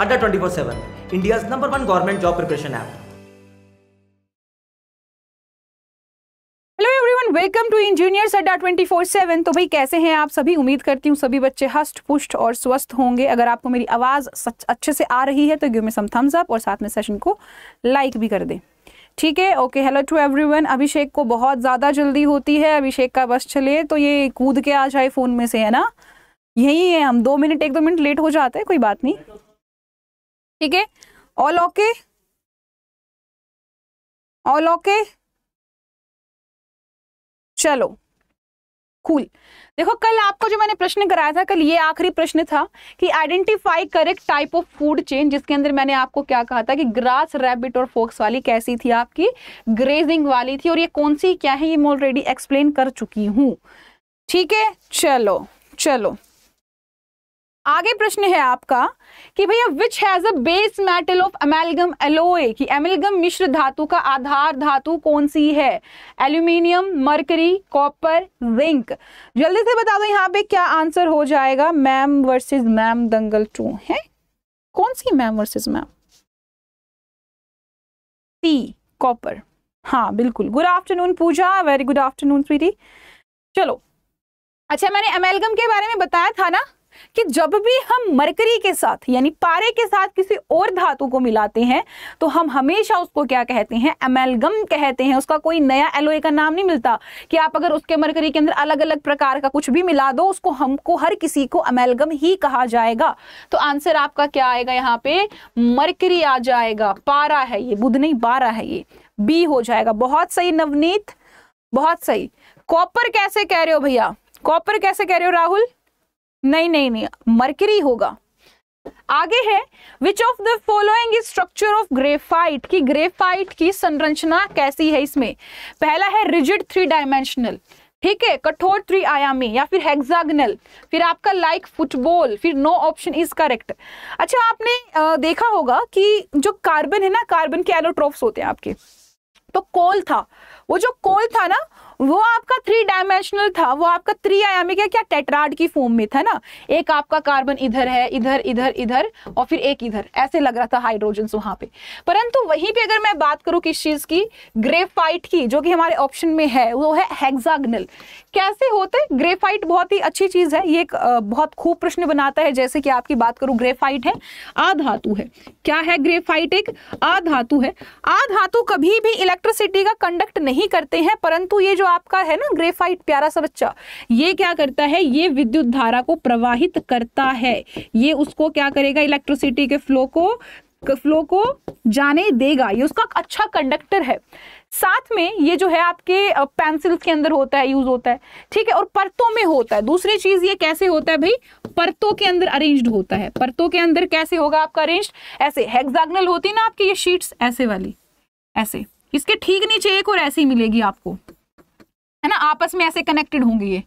अड्डा twenty four seven India number one government job preparation app welcome to engineers Adda twenty four seven तो भाई कैसे हैं आप सभी उम्मीद करती हूँ सभी बच्चे हस्ट पुष्ट और स्वस्थ होंगे अगर आपको मेरी आवाज़ सच अच्छे से आ रही है तो give me some thumbs up और साथ में सेशन को लाइक भी कर दें ठीक है okay hello to everyone Abhishek को बहुत ज़्यादा जल्दी होती है अभिषेक का बस चले तो ये कूद के आ जाए फ़ोन में से है ना यही है हम दो मिनट एक दो मिनट लेट हो जाते हैं कोई बात नहीं ठीक है ऑल ओके ऑल ओके चलो कूल देखो कल आपको जो मैंने प्रश्न कराया था कल ये आखिरी प्रश्न था कि identify correct type of food chain जिसके अंदर मैंने आपको क्या कहा था कि ग्रास रैबिट और फोक्स वाली कैसी थी आपकी ग्रेजिंग वाली थी और ये कौन सी क्या है ये मैं ऑलरेडी एक्सप्लेन कर चुकी हूं ठीक है चलो चलो आगे प्रश्न है आपका कि भैया which has a base metal of amalgam alloy कि एमेलगम मिश्र धातु का आधार धातु कौन सी है एल्यूमिनियम मरकरी कॉपर जिंक जल्दी से बता दो यहाँ पे क्या आंसर हो जाएगा ma'am versus ma'am Dangal two है कौन सी ma'am versus ma'am C copper हाँ बिल्कुल good afternoon Pooja very good afternoon sweetie चलो अच्छा मैंने अमेलगम के बारे में बताया था ना कि जब भी हम मरकरी के साथ यानी पारे के साथ किसी और धातु को मिलाते हैं तो हम हमेशा उसको क्या कहते हैं एमेलगम कहते हैं उसका कोई नया एलोए का नाम नहीं मिलता कि आप अगर उसके मरकरी के अंदर अलग अलग प्रकार का कुछ भी मिला दो उसको हमको हर किसी को अमेलगम ही कहा जाएगा तो आंसर आपका क्या आएगा यहाँ पे मरकरी आ जाएगा पारा है ये बुध नहीं बारा है ये बी हो जाएगा बहुत सही नवनीत बहुत सही कॉपर कैसे कह रहे हो भैया कॉपर कैसे कह रहे हो राहुल नहीं नहीं नहीं मर्करी होगा आगे है which of the following structure of graphite की ग्रेफाइट की संरचना कैसी है इसमें पहला है रिजिड थ्री डायमेंशनल ठीक है कठोर थ्री आयामी या फिर हेक्सागनल फिर आपका लाइक फुटबॉल फिर नो ऑप्शन इज करेक्ट अच्छा आपने देखा होगा कि जो कार्बन है ना कार्बन के एलोट्रोप्स होते हैं आपके तो कोल था वो जो कोल था ना वो आपका थ्री डायमेंशनल था वो आपका थ्री आयामिक है क्या टेट्राड की फॉर्म में था ना एक आपका कार्बन इधर है इधर इधर इधर और फिर एक इधर ऐसे लग रहा था हाइड्रोजन वहां पे परंतु वहीं पे अगर मैं बात करूं किस चीज की ग्रेफाइट की जो कि हमारे ऑप्शन में है वो है हेक्सागनल कैसे होते ग्रेफाइट बहुत ही अच्छी चीज है ये एक बहुत खूब प्रश्न बनाता है जैसे कि आपकी बात करूं ग्रेफाइट है आधातु है क्या है ग्रेफाइट एक आधातु है आधातु कभी भी इलेक्ट्रिसिटी का कंडक्ट नहीं करते हैं परंतु ये जो आपका है ना ग्रेफाइट प्यारा सा बच्चा ये क्या करता है ये विद्युत धारा को प्रवाहित करता है ये उसको क्या करेगा इलेक्ट्रिसिटी के फ्लो को फ्लो को जाने देगा ये उसका अच्छा कंडक्टर है साथ में ये जो है आपके पेंसिल्स के अंदर होता है यूज होता है ठीक है और परतों में होता है दूसरी चीज ये कैसे होता है भाई परतों के अंदर अरेंज्ड होता है परतों के अंदर कैसे होगा आपका अरेंज्ड ऐसे हेक्सागनल होती है ना आपकी ये शीट्स ऐसे वाली ऐसे इसके ठीक नीचे एक और ऐसी मिलेगी आपको है ना आपस में ऐसे कनेक्टेड होंगे ये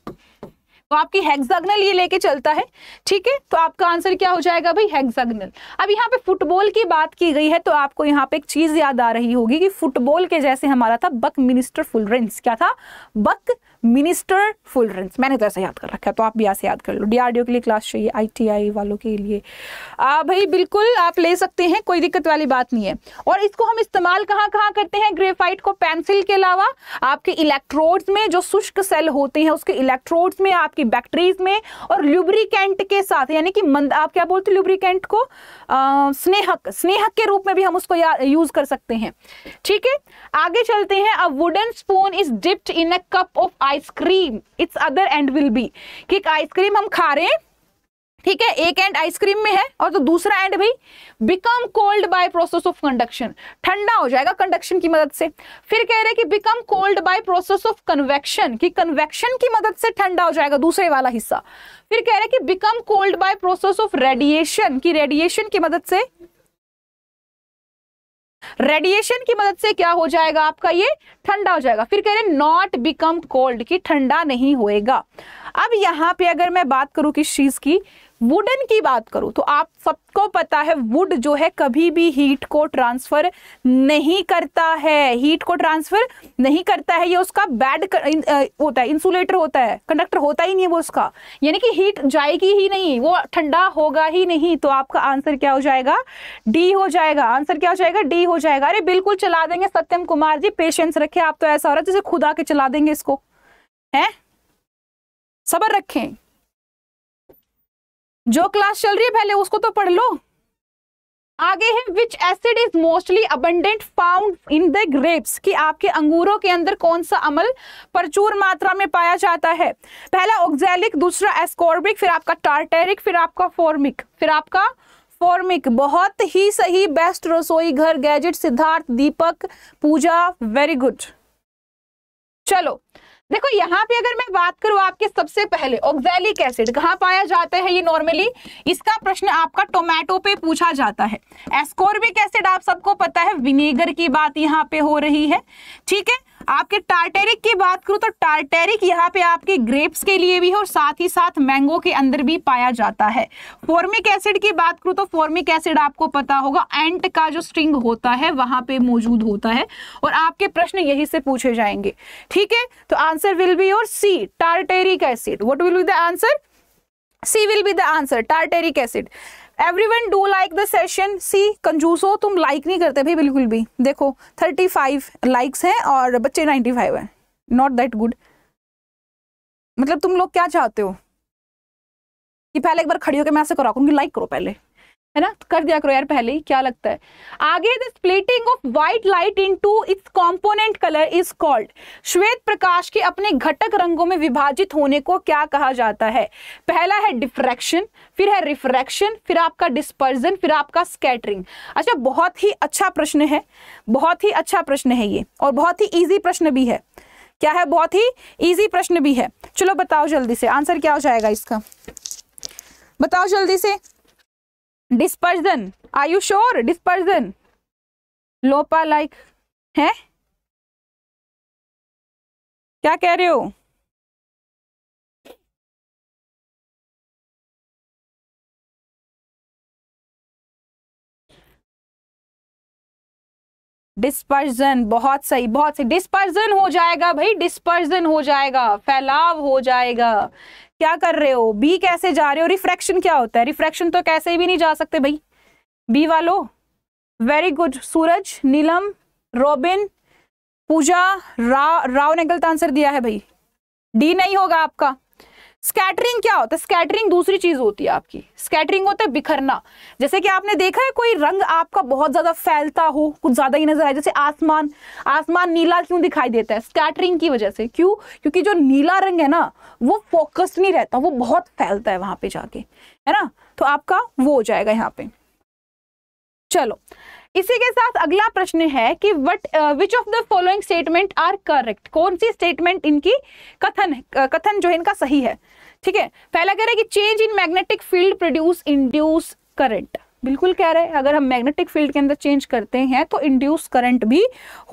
तो आपकी हेक्सागनल ये लेके चलता है ठीक है तो आपका आंसर क्या हो जाएगा भाई हेक्सागनल अब यहाँ पे फुटबॉल की बात की गई है तो आपको यहाँ पे एक चीज याद आ रही होगी कि फुटबॉल के जैसे हमारा था बक मिनिस्टर फुलरेंस क्या था बक मिनिस्टर फुल रेंस मैंने तो ऐसा याद कर रखा है तो आप भी ऐसे याद कर लो डीआरडीओ के लिए क्लास चाहिए आईटीआई वालों के लिए आ भाई बिल्कुल आप ले सकते हैं कोई दिक्कत वाली बात नहीं है और इसको हम इस्तेमाल कहाँ कहाँ करते हैं ग्रेफाइट को पेंसिल के अलावा आपके इलेक्ट्रोड्स में जो शुष्क सेल होते हैं उसके इलेक्ट्रोड्स में आपकी बैक्टरीज में और ल्यूब्रिकेंट के साथ यानी कि मंद आप क्या बोलते हैं ल्यूब्रिकेंट को स्नेहक स्नेहक के रूप में भी हम उसको यूज कर सकते हैं ठीक है आगे चलते हैं a wooden spoon is dipped in a cup of ice cream its other end will be कि एक आइसक्रीम हम खा रहे हैं ठीक है एक एंड आइसक्रीम में है और तो दूसरा एंड भी become cold by process of conduction ठंडा हो जाएगा कंडक्शन की मदद से फिर कह रहे कि become cold by process of convection कि कन्वेक्शन की मदद से ठंडा हो जाएगा दूसरे वाला हिस्सा फिर कह रहे कि become cold by process of radiation की रेडिएशन की मदद से रेडिएशन की मदद से क्या हो जाएगा आपका ये ठंडा हो जाएगा फिर कह रहे नॉट बिकम कोल्ड कि ठंडा नहीं होएगा अब यहाँ पे अगर मैं बात करूँ किस चीज़ की वुडन की बात करूँ तो आप सबको पता है वुड जो है कभी भी हीट को ट्रांसफ़र नहीं करता है हीट को ट्रांसफ़र नहीं करता है ये उसका बैड कर, इन, होता है इंसुलेटर होता है कंडक्टर होता ही नहीं है वो उसका यानी कि हीट जाएगी ही नहीं वो ठंडा होगा ही नहीं तो आपका आंसर क्या हो जाएगा डी हो जाएगा आंसर क्या हो जाएगा डी हो जाएगा अरे बिल्कुल चला देंगे सत्यम कुमार जी पेशेंस रखे आप तो ऐसा हो रहा है जैसे खुदा के चला देंगे इसको है सबर रखें जो क्लास चल रही है पहले उसको तो पढ़ लो आगे है which acid is mostly abundant found in the grapes कि आपके अंगूरों के अंदर कौन सा अमल प्रचुर मात्रा में पाया जाता है पहला ऑक्जेलिक दूसरा एस्कॉर्बिक फिर आपका टार्टेरिक फिर आपका फॉर्मिक फिर आपका फॉर्मिक बहुत ही सही best Rasoi Ghar gadget Siddharth Deepak Pooja very good चलो देखो यहाँ पे अगर मैं बात करूँ आपके सबसे पहले ऑक्सैलिक एसिड कहाँ पाया जाता है ये नॉर्मली इसका प्रश्न आपका टोमेटो पे पूछा जाता है एस्कोर्बिक एसिड आप सबको पता है विनेगर की बात यहाँ पे हो रही है ठीक है आपके टार्टेरिक की बात करूं तो टार्टेरिक यहाँ पे आपके ग्रेप्स के लिए भी है और साथ ही साथ मैंगो के अंदर भी पाया जाता है फॉर्मिक एसिड की बात करूं तो फॉर्मिक एसिड आपको पता होगा एंट का जो स्ट्रिंग होता है वहां पे मौजूद होता है और आपके प्रश्न यही से पूछे जाएंगे ठीक है तो answer will be your C tartaric acid what will be the answer C will be the answer tartaric acid everyone do like the session C कंजूसो तुम लाइक नहीं करते भाई बिल्कुल भी देखो थर्टी फाइव लाइक्स हैं और बच्चे नाइन्टी फाइव हैं नॉट दैट गुड मतलब तुम लोग क्या चाहते हो कि पहले एक बार खड़ी होकर मैं ऐसे करा करूँगी लाइक करो पहले है ना कर दिया करो यार पहले ही क्या लगता है आगे the splitting of white light into its component colour is called श्वेत प्रकाश के अपने घटक रंगों में विभाजित होने को क्या कहा जाता है पहला है डिफ्रैक्शन फिर है रिफ्रैक्शन फिर आपका डिस्पर्जन फिर आपका स्कैटरिंग अच्छा बहुत ही अच्छा प्रश्न है बहुत ही अच्छा प्रश्न है ये और बहुत ही ईजी प्रश्न भी है क्या है बहुत ही ईजी प्रश्न भी है चलो बताओ जल्दी से आंसर क्या हो जाएगा इसका बताओ जल्दी से dispersion are you sure dispersion Lopa like है क्या कह रहे हो डिस्पर्जन बहुत सही बहुत सही डिस्पर्जन हो जाएगा भाई डिस्पर्जन हो जाएगा फैलाव हो जाएगा क्या कर रहे हो बी कैसे जा रहे हो रिफ्रैक्शन क्या होता है रिफ्रैक्शन तो कैसे भी नहीं जा सकते भाई बी वालो very good Suraj Neelam Robin Pooja रा, राव ने गलत आंसर दिया है भाई डी नहीं होगा आपका स्कैटरिंग क्या होता है स्कैटरिंग दूसरी चीज होती है आपकी स्कैटरिंग होता है बिखरना जैसे कि आपने देखा है कोई रंग आपका बहुत ज्यादा फैलता हो कुछ ज्यादा ही नजर आए जैसे आसमान आसमान नीला क्यों दिखाई देता है स्कैटरिंग की वजह से क्यों क्योंकि जो नीला रंग है ना वो फोकस्ड नहीं रहता वो बहुत फैलता है वहां पे जाके है ना तो आपका वो हो जाएगा यहाँ पे चलो इसी के साथ अगला प्रश्न है कि what which of the following statement are correct कौन सी स्टेटमेंट इनकी कथन uh, कथन जो है इनका सही है ठीक है पहला कह रहा है कि change in magnetic field produce induce current बिल्कुल कह रहे हैं अगर हम मैग्नेटिक फील्ड के अंदर चेंज करते हैं तो इंड्यूस करंट भी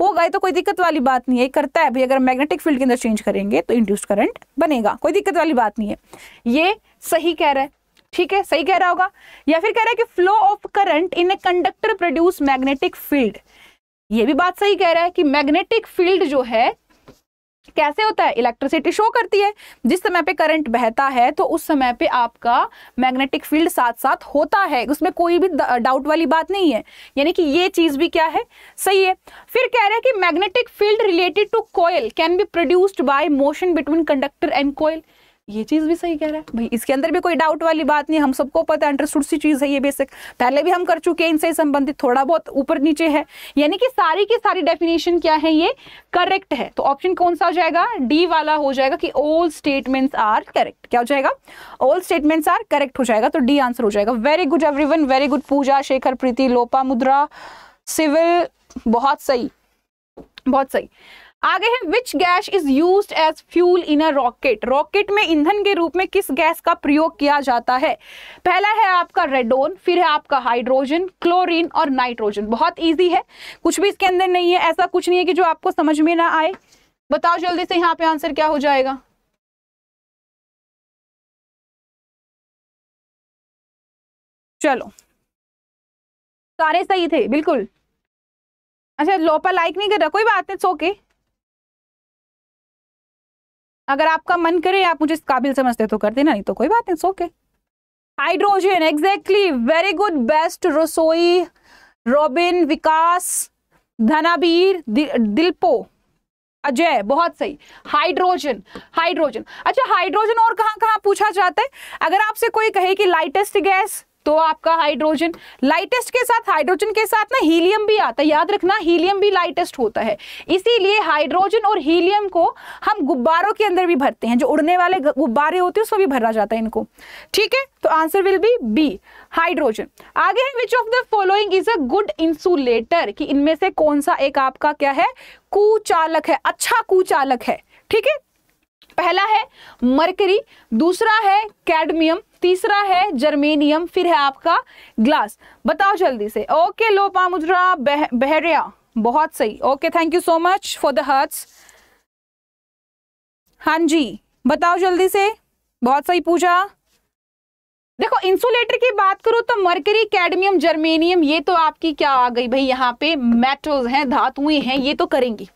होगा ये तो कोई दिक्कत वाली बात नहीं है करता है भाई अगर मैग्नेटिक फील्ड के अंदर चेंज करेंगे तो इंड्यूस करंट बनेगा कोई दिक्कत वाली बात नहीं है ये सही कह रहा है ठीक है सही कह रहा होगा या फिर कह रहा है कि flow of current in a conductor produce magnetic field ये भी बात सही कह रहा है कि मैग्नेटिक फील्ड जो है कैसे होता है इलेक्ट्रिसिटी शो करती है जिस समय पे करंट बहता है तो उस समय पे आपका मैग्नेटिक फील्ड साथ साथ होता है उसमें कोई भी डाउट वाली बात नहीं है यानी कि ये चीज भी क्या है सही है फिर कह रहे हैं कि magnetic field related to coil can be produced by motion between conductor and coil ये चीज़ भी सही कह रहा है भाई इसके अंदर भी कोई डाउट वाली बात नहीं हम सबको पता है अंडरस्टूड सी चीज़ है ये बेसिक पहले भी हम कर चुके हैं इनसे संबंधित थोड़ा बहुत ऊपर नीचे है यानी कि सारी की सारी डेफिनेशन क्या है ये करेक्ट है तो ऑप्शन कौन सा हो जाएगा डी वाला हो जाएगा कि ऑल स्टेटमेंट्स आर करेक्ट क्या हो जाएगा ऑल स्टेटमेंट्स आर करेक्ट हो जाएगा तो डी आंसर हो जाएगा very good every very good Pooja Shekhar Preeti Lopa Mudra civil बहुत सही बहुत सही आगे है which gas is use as fuel in a rocket rocket में ईंधन के रूप में किस गैस का प्रयोग किया जाता है पहला है आपका रेडोन फिर है आपका हाइड्रोजन क्लोरीन और नाइट्रोजन बहुत ईजी है कुछ भी इसके अंदर नहीं है ऐसा कुछ नहीं है कि जो आपको समझ में ना आए बताओ जल्दी से यहाँ पे आंसर क्या हो जाएगा चलो सारे सही थे बिल्कुल अच्छा लोपा लाइक नहीं कर रहा कोई बात नहीं के अगर आपका मन करे आप मुझे काबिल समझते तो कर देना नहीं तो कोई बात नहीं सो के hydrogen exactly very good best Rasoi Robin Vikas Dhanabir दिलपो अजय बहुत सही हाइड्रोजन हाइड्रोजन अच्छा हाइड्रोजन और कहाँ कहाँ पूछा जाता है अगर आपसे कोई कहे कि लाइटेस्ट गैस तो आपका हाइड्रोजन लाइटेस्ट के साथ हाइड्रोजन के साथ ना हीलियम भी आता है याद रखना हीलियम भी लाइटेस्ट होता है इसीलिए हाइड्रोजन और हीलियम को हम गुब्बारों के अंदर भी भरते हैं जो उड़ने वाले गुब्बारे होते हैं उसमें भी भरा जाता है इनको ठीक है तो answer will be B hydrogen आगे which of the following is a good insulator कि इनमें से कौन सा एक आपका क्या है कुचालक है अच्छा कुचालक है ठीक है पहला है मरकरी दूसरा है कैडमियम तीसरा है जर्मेनियम फिर है आपका ग्लास बताओ जल्दी से ओके लोपा मुद्रा बह, बहरिया बहुत सही okay thank you so much for the hearts हाँ जी बताओ जल्दी से बहुत सही पूछा देखो इंसुलेटर की बात करो तो मरकरी कैडमियम जर्मेनियम ये तो आपकी क्या आ गई भाई यहाँ पे मेटल्स हैं धातुएं हैं ये तो करेंगी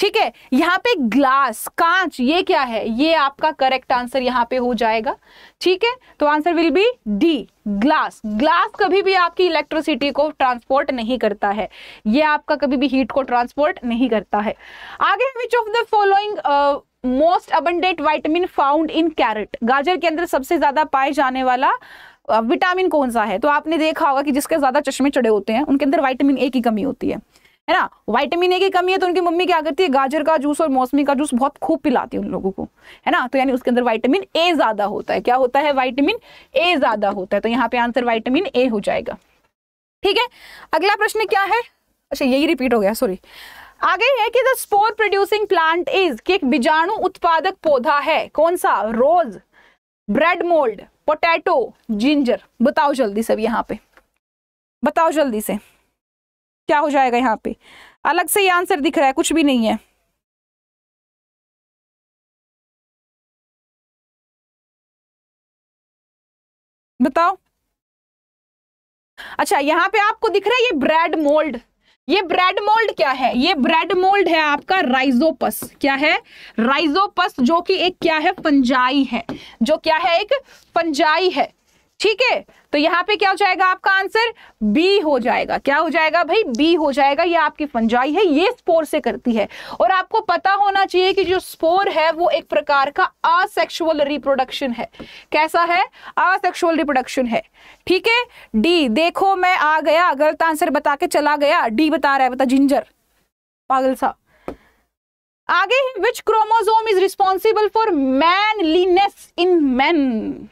ठीक है यहाँ पे ग्लास कांच ये क्या है ये आपका करेक्ट आंसर यहाँ पे हो जाएगा ठीक है तो answer will be D glass glass कभी भी आपकी इलेक्ट्रिसिटी को ट्रांसपोर्ट नहीं करता है ये आपका कभी भी हीट को ट्रांसपोर्ट नहीं करता है आगे which of the following most abundant vitamin found in carrot गाजर के अंदर सबसे ज्यादा पाए जाने वाला विटामिन uh, कौन सा है तो आपने देखा होगा कि जिसके ज्यादा चश्मे चढ़े होते हैं उनके अंदर वाइटामिन ए की कमी होती है है ना वाइटामिन ए की कमी है तो उनकी मम्मी क्या करती है गाजर का जूस और मौसमी का जूस बहुत खूब पिलाती है उन लोगों को है ना तो यानी उसके अंदर वाइटामिन ए ज्यादा होता है क्या होता है वाइटामिन ए ज्यादा होता है तो यहाँ पे आंसर वाइटामिन ए हो जाएगा ठीक है अगला प्रश्न क्या है अच्छा यही रिपीट हो गया सॉरी आगे है कि the spore producing plant is कि एक बीजाणु उत्पादक पौधा है कौन सा rose bread mould potato ginger बताओ जल्दी सब यहाँ पे बताओ जल्दी से क्या हो जाएगा यहाँ पे अलग से ये आंसर दिख रहा है कुछ भी नहीं है बताओ अच्छा यहाँ पे आपको दिख रहा है ये ब्रेड मोल्ड ये ब्रेड मोल्ड क्या है ये ब्रेड मोल्ड है आपका राइजोपस क्या है राइजोपस जो कि एक क्या है फंजाई है जो क्या है एक फंजाई है ठीक है तो यहाँ पे क्या हो जाएगा आपका आंसर बी हो जाएगा क्या हो जाएगा भाई बी हो जाएगा ये आपकी फंजाई है ये स्पोर से करती है और आपको पता होना चाहिए कि जो स्पोर है वो एक प्रकार का असेक्सुअल रिप्रोडक्शन है कैसा है असेक्सुअल रिप्रोडक्शन है ठीक है डी देखो मैं आ गया गलत आंसर बता के चला गया डी बता रहा है बता जिंजर पागल सा आगे है which chromosome is responsible for manliness in man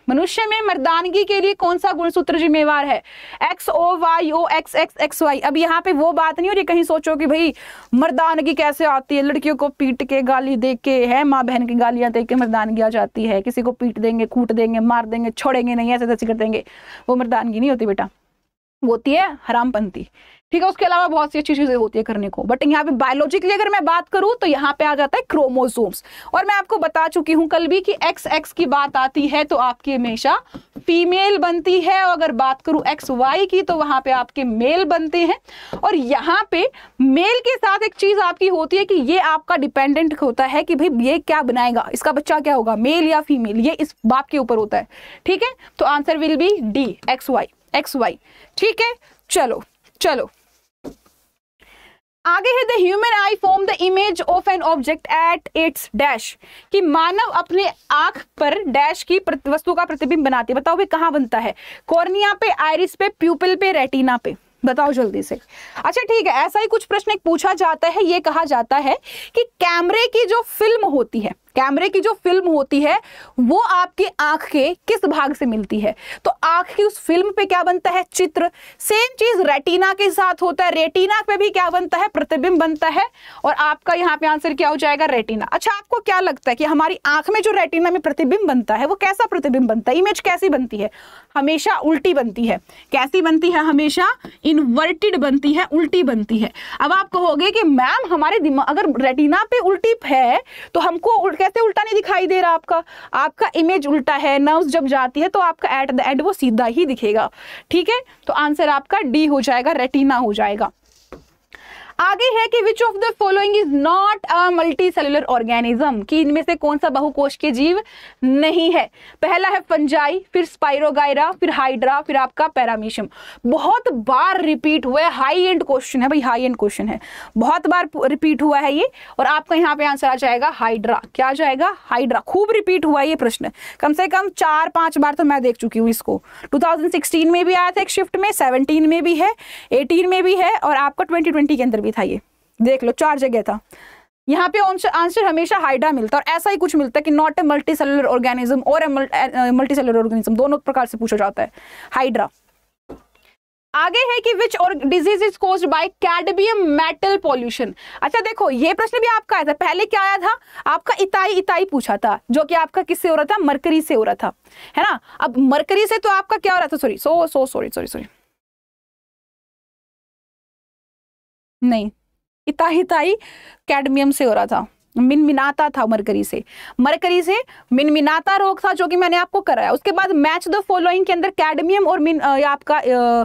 मनुष्य में मर्दानगी के लिए कौन सा गुणसूत्र जिम्मेवार है X O Y O X X X Y अब यहाँ पे वो बात नहीं हो रही कहीं सोचो कि भाई मर्दानगी कैसे आती है लड़कियों को पीट के गाली दे के है माँ बहन की गालियां दे के मर्दानगी आ जाती है किसी को पीट देंगे कूट देंगे मार देंगे छोड़ेंगे नहीं ऐसे तैसे कर देंगे वो मर्दानगी नहीं होती बेटा वो होती है हरामपंथी ठीक है उसके अलावा बहुत सी अच्छी चीजें होती है करने को बट यहाँ पे बायोलॉजिकली अगर मैं बात करूँ तो यहाँ पे आ जाता है क्रोमोसोम्स और मैं आपको बता चुकी हूँ कल भी कि एक्स एक्स की बात आती है तो आपकी हमेशा फीमेल बनती है और अगर बात करूँ एक्स वाई की तो वहाँ पे आपके मेल बनते हैं और यहाँ पे मेल के साथ एक चीज आपकी होती है कि ये आपका डिपेंडेंट होता है कि भाई ये क्या बनाएगा इसका बच्चा क्या होगा मेल या फीमेल ये इस बाप के ऊपर होता है ठीक है तो answer will be D X Y X Y ठीक है चलो चलो आगे है the human eye form the image of an object at its dash कि मानव अपने आंख पर डैश की वस्तु का प्रतिबिंब बनाती है बताओ भी कहाँ बनता है कॉर्निया पे आयरिस पे प्यूपल पे रेटिना पे बताओ जल्दी से अच्छा ठीक है ऐसा ही कुछ प्रश्न एक पूछा जाता है ये कहा जाता है कि कैमरे की जो फिल्म होती है कैमरे की जो फिल्म होती है वो आपके आंख के किस भाग से मिलती है तो आंख की उस फिल्म पे क्या बनता है चित्र सेम चीज रेटिना के साथ होता है रेटिना पे भी क्या बनता है प्रतिबिंब बनता है और आपका यहाँ पे आंसर क्या हो जाएगा रेटिना अच्छा आपको क्या लगता है कि हमारी आंख में जो रेटिना में प्रतिबिंब बनता है वो कैसा प्रतिबिंब बनता है इमेज कैसी बनती है हमेशा उल्टी बनती है कैसी बनती है हमेशा इनवर्टेड बनती है उल्टी बनती है अब आप कहोगे कि मैम हमारे दिमाग अगर रेटिना पे उल्टी है तो हमको कैसे उल्टा नहीं दिखाई दे रहा आपका आपका इमेज उल्टा है नर्व जब जाती है तो आपका एट द एंड वो सीधा ही दिखेगा ठीक है तो आंसर आपका डी हो जाएगा रेटिना हो जाएगा आगे है कि which of the following is not a multicellular organism कि इनमें से कौन सा बहुकोश के जीव नहीं है पहला है फंजाई फिर स्पाइरोगायरा फिर हाइड्रा फिर आपका पैरामीशियम बहुत बार रिपीट हुआ है हाई एंड क्वेश्चन है भाई हाई एंड क्वेश्चन है बहुत बार रिपीट हुआ है ये और आपका यहाँ पे आंसर आ जाएगा हाइड्रा क्या जाएगा हाइड्रा खूब रिपीट हुआ है ये प्रश्न कम से कम चार पांच बार तो मैं देख चुकी हूँ इसको सिक्सटीन में भी आया था एक शिफ्ट में सेवनटीन में भी है एटीन में भी है और आपका ट्वेंटी के अंदर भी भी था ये देख लो चार जगह था यहाँ पे आंसर हमेशा हाइड्रा मिलता है और ऐसा ही कुछ मिलता है कि not a multicellular organism और मल्टी सेलर ऑर्गेनिज्म दोनों प्रकार से पूछा जाता है हाइड्रा आगे है कि विच और disease is cause by cadmium metal pollution अच्छा देखो ये प्रश्न भी आपका आया था पहले क्या आया था आपका इताई इताई पूछा था जो कि आपका किससे हो रहा था मरकरी से हो रहा था है ना अब मरकरी से तो आपका क्या हो रहा था sorry so so sorry sorry sorry नहीं इता हिताई कैडमियम से हो रहा था मिनमिनाता था मरकरी से मरकरी से मिनमिनाता रोग था जो कि मैंने आपको कराया उसके बाद मैच द फॉलोइंग के अंदर कैडमियम और मिन आपका आ,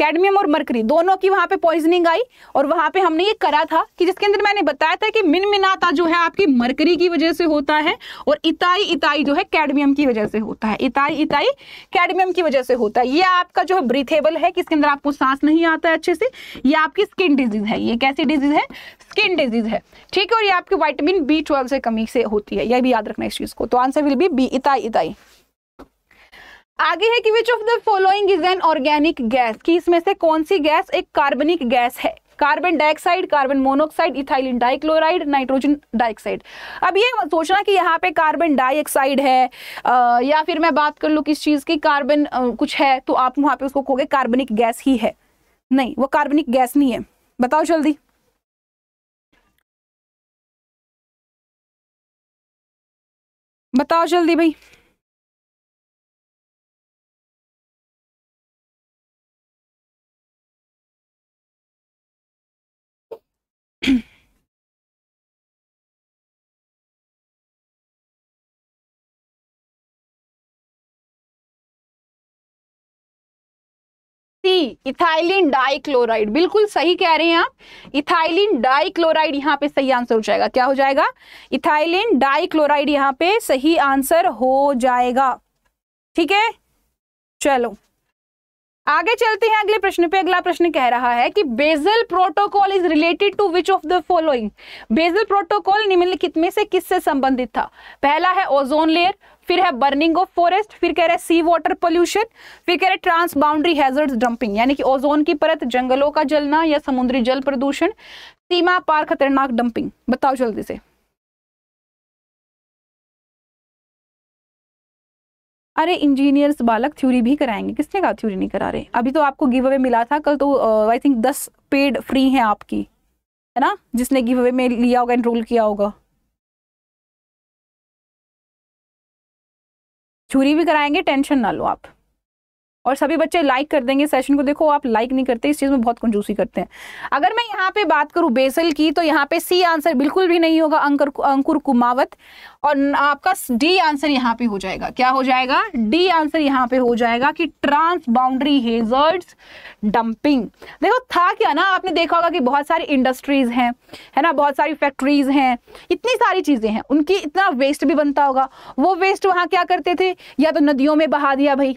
कैडमियम और मरकरी दोनों की वहां पे पॉइजनिंग आई और वहां पे हमने ये करा था कि जिसके अंदर मैंने बताया था कि मिन मिनाता जो है आपकी मरकरी की वजह से होता है और इताई इताई जो है कैडमियम की वजह से होता है इताई इताई कैडमियम की वजह से होता है ये आपका जो है ब्रीथेबल है किसके अंदर आपको सांस नहीं आता अच्छे से ये आपकी स्किन डिजीज है ये कैसी डिजीज है स्किन डिजीज है ठीक है और ये आपकी वाइटमिन बी से कमी से होती है यह भी याद रखना इस चीज़ को तो answer will be B itai itai आगे है कि which of the following is an organic gas कि इसमें से कौन सी गैस एक कार्बनिक गैस है carbon dioxide carbon monoxide ethylene dichloride nitrogen dioxide अब ये सोचना कि यहाँ पे कार्बन डाइऑक्साइड है आ, या फिर मैं बात कर लूँ किस चीज़ की कार्बन कुछ है तो आप वहाँ पे उसको कहोगे कार्बनिक गैस ही है नहीं वो कार्बनिक गैस नहीं है बताओ जल्दी बताओ जल्दी भाई सी इथाइलिन डाइक्लोराइड बिल्कुल सही कह रहे हैं आप इथाइलिन डाइक्लोराइड यहाँ पे सही आंसर हो जाएगा क्या हो जाएगा इथाइलिन डाइक्लोराइड यहाँ पे सही आंसर हो जाएगा ठीक है चलो आगे चलते हैं अगले प्रश्न पे अगला प्रश्न कह रहा है कि Basel protocol is related to which of the following Basel protocol निम्नलिखित में से किससे संबंधित था पहला है ओजोन लेयर फिर है बर्निंग ऑफ फॉरेस्ट फिर कह रहे हैं सी वाटर पोल्यूशन फिर कह रहे हैं ट्रांस बाउंड्री हैजर्ड डंपिंग यानी कि ओजोन की परत जंगलों का जलना या समुद्री जल प्रदूषण सीमा पार खतरनाक डंपिंग बताओ जल्दी से अरे इंजीनियर्स बालक थ्योरी भी कराएंगे किसने कहा थ्योरी नहीं करा रहे अभी तो आपको गिव अवे मिला था कल तो आई uh, थिंक दस पेड फ्री हैं आपकी है ना जिसने गिव अवे में लिया होगा एनरोल किया होगा छुरी भी कराएंगे टेंशन ना लो आप और सभी बच्चे लाइक कर देंगे सेशन को देखो आप लाइक नहीं करते इस चीज़ में बहुत कंजूसी करते हैं अगर मैं यहाँ पे बात करूँ बेसल की तो यहाँ पे सी आंसर बिल्कुल भी नहीं होगा अंकुर अंकुर कुमावत और आपका डी आंसर यहाँ पे हो जाएगा क्या हो जाएगा डी आंसर यहाँ पे हो जाएगा कि ट्रांस बाउंड्री हेजर्ड्स डंपिंग देखो था क्या ना आपने देखा होगा कि बहुत सारी इंडस्ट्रीज हैं है ना बहुत सारी फैक्ट्रीज हैं इतनी सारी चीज़ें हैं उनकी इतना वेस्ट भी बनता होगा वो वेस्ट वहाँ क्या करते थे या तो नदियों में बहा दिया भाई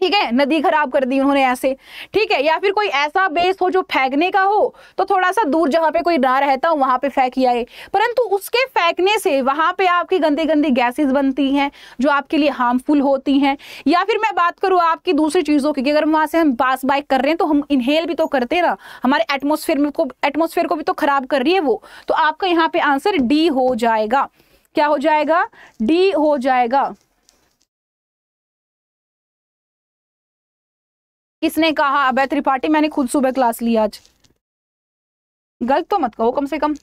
ठीक है नदी खराब कर दी उन्होंने ऐसे ठीक है या फिर कोई ऐसा बेस हो जो फेंकने का हो तो थोड़ा सा दूर जहां पे कोई ना रहता हो वहां पे फेंक आए परंतु उसके फेंकने से वहां पे आपकी गंदी गंदी गैसेस बनती हैं जो आपके लिए हार्मफुल होती हैं या फिर मैं बात करूँ आपकी दूसरी चीज़ों की अगर वहां से हम बास बाइक कर रहे हैं तो हम इनहेल भी तो करते ना हमारे एटमोसफेयर में को एटमोसफेयर को भी तो खराब कर रही है वो तो आपका यहाँ पे आंसर डी हो जाएगा क्या हो जाएगा डी हो जाएगा किसने कहा अभय त्रिपाठी मैंने खुद सुबह क्लास लिया आज गलत तो मत कहो कम से कम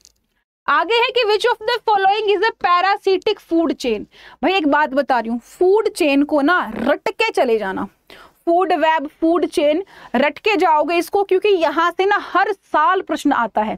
आगे है कि which of the following is a parasitic food chain भाई एक बात बता रही हूँ फूड चेन को ना रट के चले जाना फूड वेब फूड चेन रट के जाओगे इसको क्योंकि यहाँ से ना हर साल प्रश्न आता है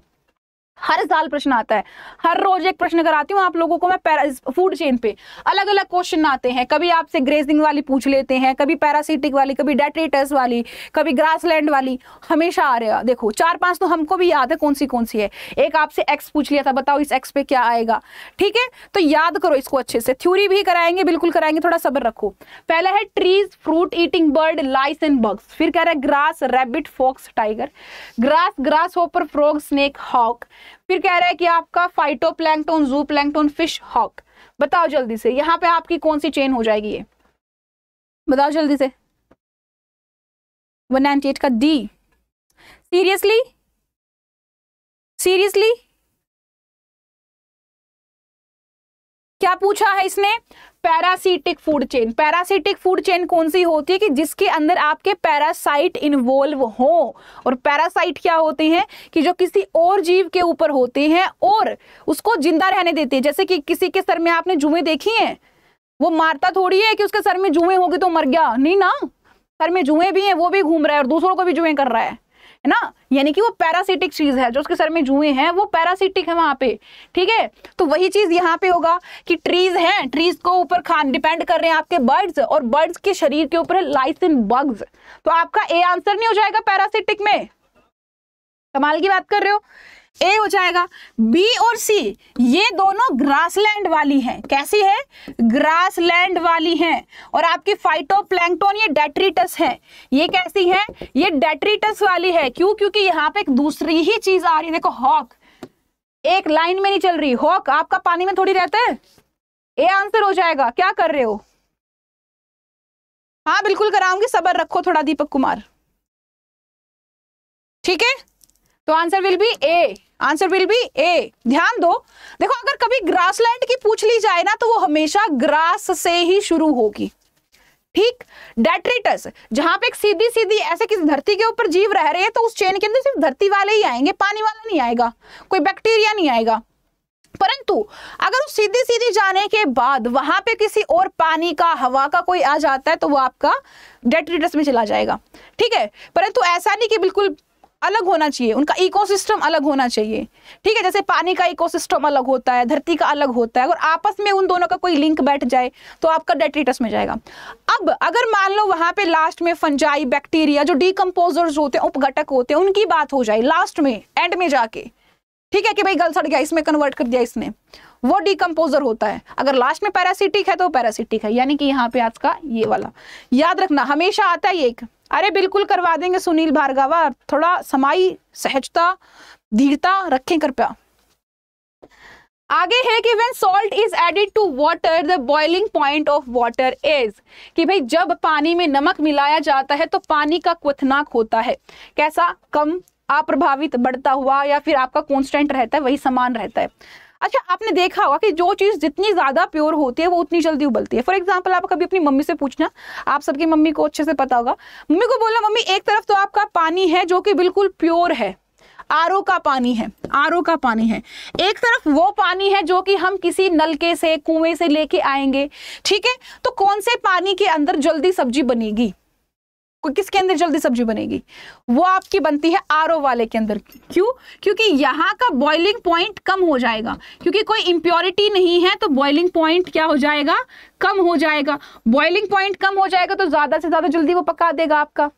हर साल प्रश्न आता है हर रोज एक प्रश्न कराती हूँ आप लोगों को मैं फूड चेन पे अलग अलग क्वेश्चन आते हैं कभी आपसे ग्रेजिंग वाली पूछ लेते हैं कभी पैरासिटिक वाली कभी डेट्रेटस वाली कभी ग्रासलैंड वाली हमेशा आ रहा देखो चार पांच तो हमको भी याद है कौन सी कौन सी है एक आपसे एक्स पूछ लिया था बताओ इस एक्स पे क्या आएगा ठीक है तो याद करो इसको अच्छे से थ्यूरी भी कराएंगे बिल्कुल कराएंगे थोड़ा सब्र रखो पहला है trees fruit eating bird lice and bugs फिर कह रहा है grass rabbit fox tiger grass grasshopper frog snake hawk फिर कह रहा है कि आपका फाइटो प्लैंगटोन जू प्लैंगटोन फिश हॉक बताओ जल्दी से यहाँ पे आपकी कौन सी चेन हो जाएगी ये बताओ जल्दी से 198 का डी सीरियसली सीरियसली क्या पूछा है इसने parasitic food chain parasitic food chain कौन सी होती है कि जिसके अंदर आपके पैरासाइट इन्वॉल्व हो और पैरासाइट क्या होते हैं कि जो किसी और जीव के ऊपर होते हैं और उसको जिंदा रहने देते हैं जैसे कि किसी के सर में आपने जुए देखी हैं वो मारता थोड़ी है कि उसके सर में जुए होगी तो मर गया नहीं ना सर में जुए भी हैं वो भी घूम रहा है और दूसरों को भी जुए कर रहा है है ना यानी कि वो पैरासिटिक चीज है जो उसके सर में जुए हैं वो पैरासिटिक है वहां पे ठीक है तो वही चीज यहाँ पे होगा कि ट्रीज हैं ट्रीज को ऊपर खान डिपेंड कर रहे हैं आपके बर्ड्स और बर्ड्स के शरीर के ऊपर लाइसिन बग्स तो आपका ए आंसर नहीं हो जाएगा पैरासिटिक में कमाल की बात कर रहे हो ए हो जाएगा बी और सी ये दोनों ग्रासलैंड वाली हैं कैसी है ग्रासलैंड वाली हैं और आपकी फाइटोप्लैंक्टोन ये डेट्रीटस है ये कैसी है ये डेट्रीटस वाली है क्यों क्योंकि यहाँ पे एक दूसरी ही चीज आ रही है देखो हॉक एक लाइन में नहीं चल रही हॉक आपका पानी में थोड़ी रहता है ए आंसर हो जाएगा क्या कर रहे हो हाँ बिल्कुल कराऊंगी सबर रखो थोड़ा दीपक कुमार ठीक है तो answer will be A answer will be A ध्यान दो देखो अगर कभी ग्रासलैंड की पूछ ली जाए ना तो वो हमेशा ग्रास से ही शुरू होगी ठीक डेट्रिटस जहां पे एक सीधी सीधी ऐसे किसी धरती के ऊपर जीव रह रहे हैं तो उस चेन के अंदर सिर्फ धरती वाले ही आएंगे पानी वाला नहीं आएगा कोई बैक्टीरिया नहीं आएगा परंतु अगर उस सीधी सीधी जाने के बाद वहां पे किसी और पानी का हवा का कोई आ जाता है तो वो आपका डेट्रिटस में चला जाएगा ठीक है परंतु ऐसा नहीं कि बिल्कुल अलग होना चाहिए उनका इकोसिस्टम अलग होना चाहिए ठीक है जैसे पानी का इकोसिस्टम अलग होता है धरती का अलग होता है अगर आपस में उन दोनों का कोई लिंक बैठ जाए तो आपका डेट्रीटस में जाएगा अब अगर मान लो वहां पे लास्ट में फंजाई बैक्टीरिया जो डीकम्पोजर्स होते हैं उपघटक होते हैं उनकी बात हो जाए लास्ट में एंड में जाके ठीक है कि भाई गल सड़ गया इसमें कन्वर्ट कर दिया इसने वो डिकम्पोजर होता है अगर लास्ट में पैरासिटिक है तो पैरासिटिक है यानी कि यहाँ पे आज का ये वाला याद रखना हमेशा आता है एक अरे बिल्कुल करवा देंगे सुनील भार्गवा थोड़ा समाई सहजता धीरता रखें कृपया आगे है कि when salt is added to water the boiling point of water is कि भाई जब पानी में नमक मिलाया जाता है तो पानी का क्वनाक होता है कैसा कम अप्रभावित बढ़ता हुआ या फिर आपका कॉन्स्टेंट रहता है वही समान रहता है अच्छा आपने देखा होगा कि जो चीज़ जितनी ज़्यादा प्योर होती है वो उतनी जल्दी उबलती है फॉर एग्जाम्पल आप कभी अपनी मम्मी से पूछना आप सबकी मम्मी को अच्छे से पता होगा मम्मी को बोलना मम्मी एक तरफ तो आपका पानी है जो कि बिल्कुल प्योर है आर का पानी है आर का पानी है एक तरफ वो पानी है जो कि हम किसी नलके से कुएं से लेके आएंगे ठीक है तो कौन से पानी के अंदर जल्दी सब्जी बनेगी किसके अंदर जल्दी सब्जी बनेगी वो आपकी बनती है आर वाले के अंदर क्यों क्योंकि यहाँ का बॉइलिंग पॉइंट कम हो जाएगा क्योंकि कोई इंप्योरिटी नहीं है तो बॉइलिंग पॉइंट क्या हो जाएगा कम हो जाएगा बॉइलिंग पॉइंट कम हो जाएगा तो ज़्यादा से ज़्यादा जल्दी वो पका देगा आपका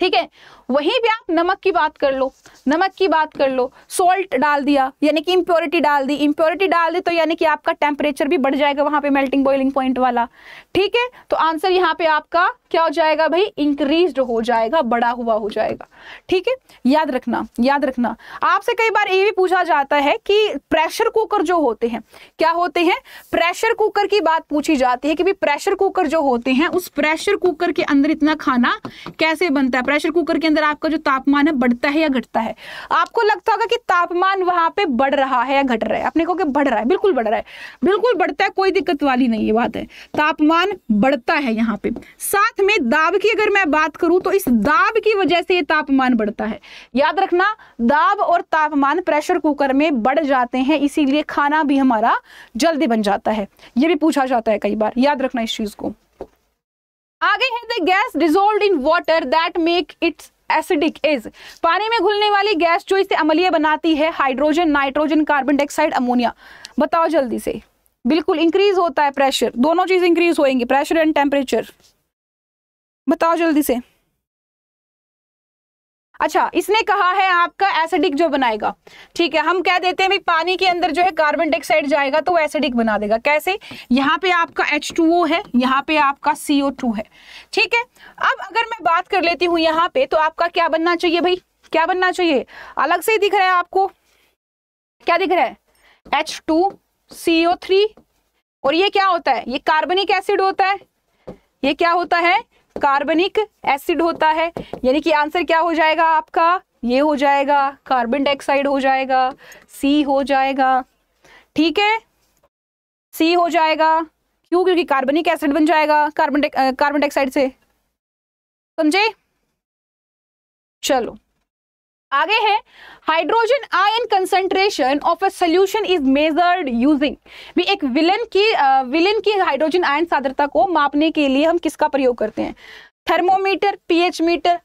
ठीक है वहीं भी आप नमक की बात कर लो नमक की बात कर लो सॉल्ट डाल दिया यानी कि इम्प्योरिटी डाल दी इम्प्योरिटी डाल दी तो यानी कि आपका टेम्परेचर भी बढ़ जाएगा वहां पे मेल्टिंग बॉइलिंग पॉइंट वाला ठीक है तो आंसर यहाँ पे आपका क्या हो जाएगा भाई इंक्रीज हो जाएगा बड़ा हुआ हो जाएगा ठीक है याद रखना याद रखना आपसे कई बार ये भी पूछा जाता है कि प्रेशर कुकर जो होते हैं क्या होते हैं प्रेशर कुकर की बात पूछी जाती है कि भाई प्रेशर कुकर जो होते हैं उस प्रेशर कुकर के अंदर इतना खाना कैसे बनता है प्रेशर कुकर के अंदर आपका जो तापमान है बढ़ता है या घटता है आपको लगता होगा कि तापमान वहां पे बढ़ रहा है या घट रहा है आपने कहो कि बढ़ रहा है बिल्कुल बढ़ रहा है बिल्कुल बढ़ता है कोई दिक्कत वाली नहीं ये बात है तापमान बढ़ता है यहाँ पे साथ में दाब की अगर मैं बात करूं तो इस दाब की वजह से ये तापमान बढ़ता है याद रखना दाब और तापमान प्रेशर कुकर में बढ़ जाते हैं इसीलिए खाना भी हमारा जल्दी बन जाता है ये भी पूछा जाता है कई बार याद रखना इस चीज़ को आगे है the gas dissolve in water that make its acidic is पानी में घुलने वाली गैस जो इसे अमलीय बनाती है hydrogen nitrogen carbon dioxide ammonia बताओ जल्दी से बिल्कुल इंक्रीज होता है प्रेशर दोनों चीज इंक्रीज होएंगी प्रेशर एंड टेम्परेचर बताओ जल्दी से अच्छा इसने कहा है आपका एसिडिक जो बनाएगा ठीक है हम कह देते हैं भाई पानी के अंदर जो है कार्बन डाइऑक्साइड जाएगा तो वो एसिडिक बना देगा कैसे यहाँ पे आपका H2O है यहाँ पे आपका CO2 है ठीक है अब अगर मैं बात कर लेती हूँ यहाँ पे तो आपका क्या बनना चाहिए भाई क्या बनना चाहिए अलग से ही दिख रहा है आपको क्या दिख रहा है एच टू थ्री और ये क्या होता है ये कार्बनिक एसिड होता है ये क्या होता है कार्बनिक एसिड होता है यानी कि आंसर क्या हो जाएगा आपका ये हो जाएगा कार्बन डाइऑक्साइड हो जाएगा सी हो जाएगा ठीक है सी हो जाएगा क्यों क्योंकि कार्बनिक एसिड बन जाएगा कार्बन कार्बन डाइऑक्साइड से समझे चलो आगे है hydrogen ion concentration of a solution is measured using भी एक विलन की विलन की हाइड्रोजन आयन सादरता को मापने के लिए हम किसका प्रयोग करते हैं thermometer pH meter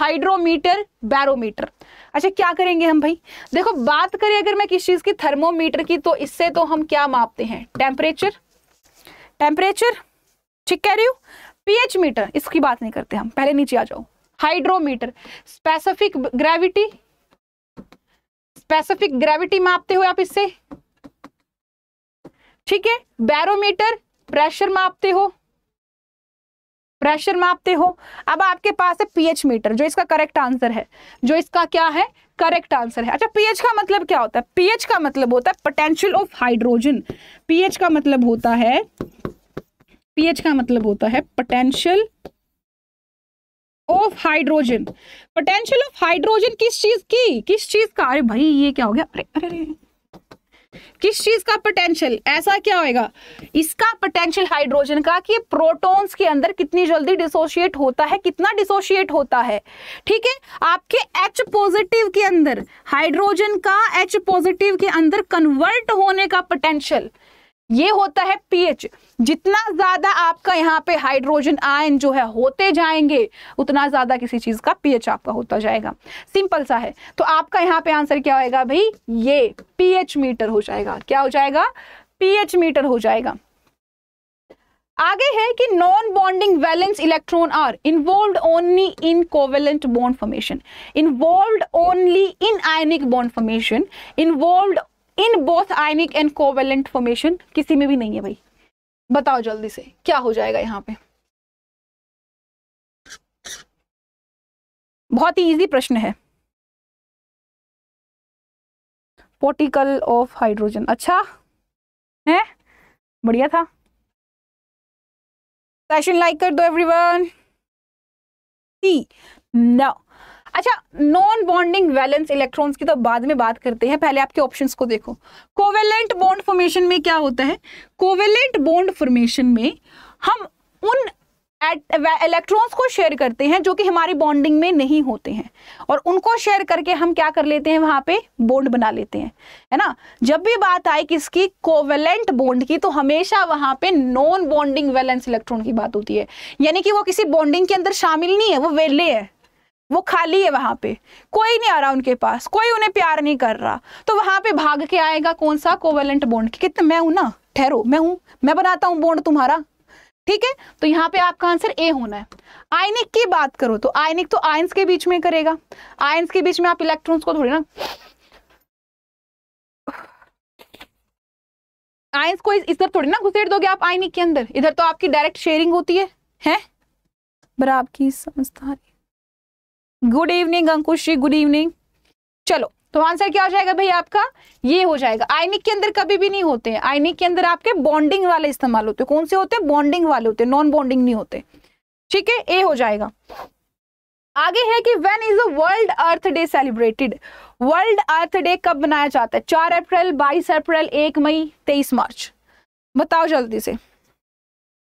hydrometer barometer अच्छा क्या करेंगे हम भाई देखो बात करें अगर मैं किस चीज़ की थर्मोमीटर की तो इससे तो हम क्या मापते हैं टेम्परेचर टेम्परेचर ठीक कह रही हूँ पीएच मीटर इसकी बात नहीं करते हम पहले नीचे आ जाओ hydrometer specific gravity specific gravity मापते हो आप इससे ठीक है बैरोमीटर प्रेशर मापते हो प्रेशर मापते हो अब आपके पास है पीएच मीटर जो इसका करेक्ट आंसर है जो इसका क्या है करेक्ट आंसर है अच्छा पीएच का मतलब क्या होता है पीएच का मतलब होता है पोटेंशियल ऑफ हाइड्रोजन पीएच का मतलब होता है पीएच का मतलब होता है potential of hydrogen potential of hydrogen किस चीज की किस चीज का अरे भाई ये क्या हो गया अरे अरे, अरे। किस चीज का पोटेंशियल ऐसा क्या होएगा इसका पोटेंशियल हाइड्रोजन का कि प्रोटॉन्स के अंदर कितनी जल्दी डिसोशिएट होता है कितना डिसोशिएट होता है ठीक है आपके एच पॉजिटिव के अंदर हाइड्रोजन का एच पॉजिटिव के अंदर कन्वर्ट होने का पोटेंशियल ये होता है पीएच जितना ज्यादा आपका यहाँ पे हाइड्रोजन आयन जो है होते जाएंगे उतना ज्यादा किसी चीज का पीएच आपका होता जाएगा सिंपल सा है तो आपका यहाँ पे आंसर क्या होएगा भाई ये पीएच मीटर हो जाएगा क्या हो जाएगा पीएच मीटर हो जाएगा आगे है कि non bonding valence electron are involve only in covalent bond formation involve only in ionic bond formation involve in both ionic and covalent formation किसी में भी नहीं है भाई बताओ जल्दी से क्या हो जाएगा यहाँ पे बहुत ही इजी प्रश्न है पोटिकल ऑफ हाइड्रोजन अच्छा है बढ़िया था सेशन लाइक कर दो एवरीवन सी नाउ अच्छा नॉन बॉन्डिंग वैलेंस इलेक्ट्रॉन्स की तो बाद में बात करते हैं पहले आपके ऑप्शंस को देखो कोवेलेंट बॉन्ड फॉर्मेशन में क्या होता है कोवेलेंट बॉन्ड फॉर्मेशन में हम उन इलेक्ट्रॉन्स को शेयर करते हैं जो कि हमारी बॉन्डिंग में नहीं होते हैं और उनको शेयर करके हम क्या कर लेते हैं वहां पे बॉन्ड बना लेते हैं है ना जब भी बात आए किसकी कोवेलेंट बॉन्ड की तो हमेशा वहां पे नॉन बॉन्डिंग वैलेंस इलेक्ट्रॉन की बात होती है यानी कि वो किसी बॉन्डिंग के अंदर शामिल नहीं है वो वेले है वो खाली है वहां पे कोई नहीं आ रहा उनके पास कोई उन्हें प्यार नहीं कर रहा तो वहां पे भाग के आएगा कौन सा कोवेलेंट बोन्ड कितने मैं हूं ना ठहरो मैं हूं मैं बनाता हूं बोन्ड तुम्हारा ठीक है तो यहाँ पे आपका आंसर ए होना है आयनिक की बात करो तो आयनिक तो आयंस के बीच में करेगा आयंस के बीच में आप इलेक्ट्रॉन्स को थोड़ी ना आयंस को इस तरफ थोड़ी ना घुसेड़ दोगे आप आयनिक के अंदर इधर तो आपकी डायरेक्ट शेयरिंग होती है हैं बराबर की समझदारी good evening Ankush ji good evening चलो तो आंसर क्या हो जाएगा भाई आपका ये हो जाएगा आयनिक के अंदर कभी भी नहीं होते आयनिक के अंदर आपके बॉन्डिंग वाले इस्तेमाल होते कौन से होते बॉन्डिंग वाले होते नॉन बॉन्डिंग नहीं होते ठीक है ए हो जाएगा आगे है कि when is the world earth day celebrated world earth day कब मनाया जाता है चार अप्रैल बाईस अप्रैल एक मई तेईस मार्च बताओ जल्दी से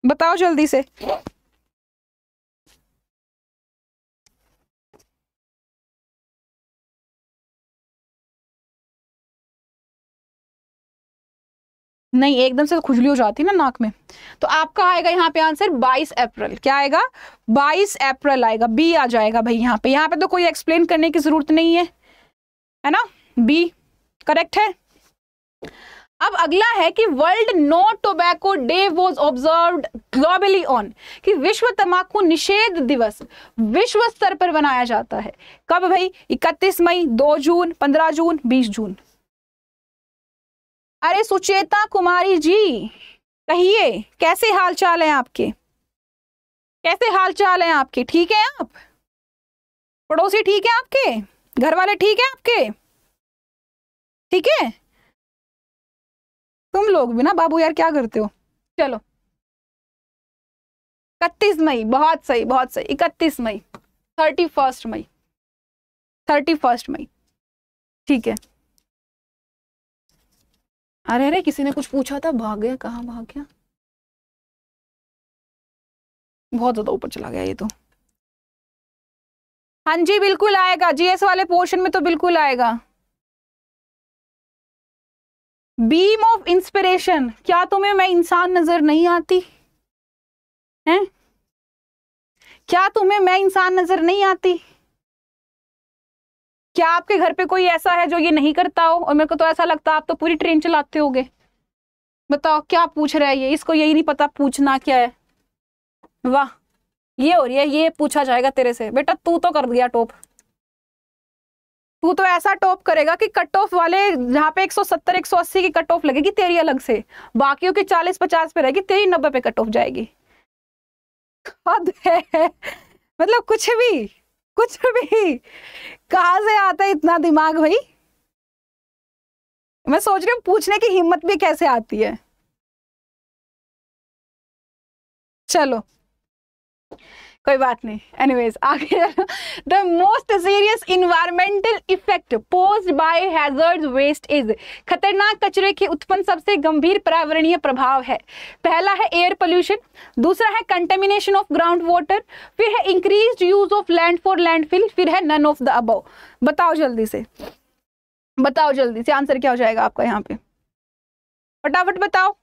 बताओ जल्दी से नहीं एकदम से तो खुजली हो जाती है ना नाक में तो आपका आएगा यहाँ पे आंसर 22 अप्रैल क्या आएगा 22 अप्रैल आएगा बी आ जाएगा भाई यहाँ पे यहाँ पे तो कोई एक्सप्लेन करने की जरूरत नहीं है है ना बी करेक्ट है अब अगला है कि world no tobacco day was observe globally on कि विश्व तंबाकू निषेध दिवस विश्व स्तर पर मनाया जाता है कब भाई 31 मई 2 जून 15 जून 20 जून अरे सुचेता कुमारी जी कहिए कैसे हाल चाल है आपके कैसे हाल चाल है आपके ठीक है आप पड़ोसी ठीक है आपके घर वाले ठीक है आपके ठीक है तुम लोग भी ना बाबू यार क्या करते हो चलो इकतीस मई बहुत सही बहुत सही इकतीस मई thirty first May thirty first May ठीक है अरे अरे किसी ने कुछ पूछा था भाग गया कहा भाग गया बहुत ज्यादा ऊपर चला गया ये तो हाँ जी बिल्कुल आएगा जीएस वाले पोर्शन में तो बिल्कुल आएगा बीम ऑफ इंस्पिरेशन क्या तुम्हें मैं इंसान नजर नहीं आती हैं क्या तुम्हें मैं इंसान नजर नहीं आती क्या आपके घर पे कोई ऐसा है जो ये नहीं करता हो और मेरे को तो ऐसा लगता है आप तो पूरी ट्रेन चलाते होगे बताओ क्या पूछ रहा है ये इसको यही नहीं पता पूछना क्या है वाह ये हो रही है ये पूछा जाएगा तेरे से बेटा तू तो कर दिया टॉप तू तो ऐसा टॉप करेगा कि कट ऑफ वाले जहाँ पे 170 180 की कट ऑफ लगेगी तेरी अलग से बाकियों की 40 50 पे रहेगी तेरी 90 पे कट ऑफ जाएगी है मतलब कुछ भी कुछ भी कहा से आता है इतना दिमाग भाई मैं सोच रही हूँ पूछने की हिम्मत भी कैसे आती है चलो कोई बात नहीं एनीवेज आगे the most serious environmental effect pose by hazard waste is खतरनाक कचरे के उत्पन्न सबसे गंभीर पर्यावरणीय प्रभाव है पहला है एयर पोल्यूशन दूसरा है कंटेमिनेशन ऑफ ग्राउंड वाटर फिर है increase use of land for landfill फिर है नन ऑफ द अबव बताओ जल्दी से बताओ जल्दी से आंसर क्या हो जाएगा आपका यहाँ पे फटाफट बताओ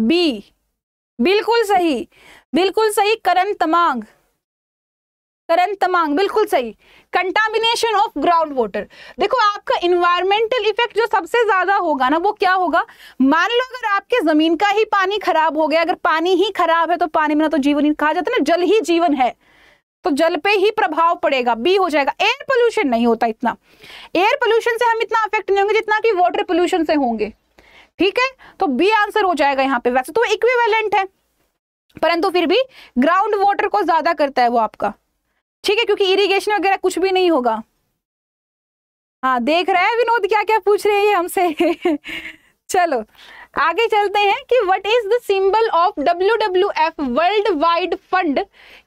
बी बिल्कुल सही बिल्कुल सही करण तमांग करण तमांग बिल्कुल सही कंटामिनेशन ऑफ ग्राउंड वाटर देखो आपका इन्वायरमेंटल इफेक्ट जो सबसे ज्यादा होगा ना वो क्या होगा मान लो अगर आपके जमीन का ही पानी खराब हो गया अगर पानी ही खराब है तो पानी में ना तो जीवन ही कहा जाता है ना जल ही जीवन है तो जल पे ही प्रभाव पड़ेगा बी हो जाएगा एयर पोल्यूशन नहीं होता इतना एयर पोल्यूशन से हम इतना अफेक्ट नहीं होंगे जितना कि वाटर पोल्यूशन से होंगे ठीक है तो बी आंसर हो जाएगा यहाँ पे वैसे तो इक्विवेलेंट है परंतु फिर भी ग्राउंड वाटर को ज्यादा करता है वो आपका ठीक है क्योंकि इरिगेशन वगैरह कुछ भी नहीं होगा हाँ देख रहे हैं विनोद क्या क्या पूछ रहे हैं हमसे चलो आगे चलते हैं कि what is the symbol of W W F world wide fund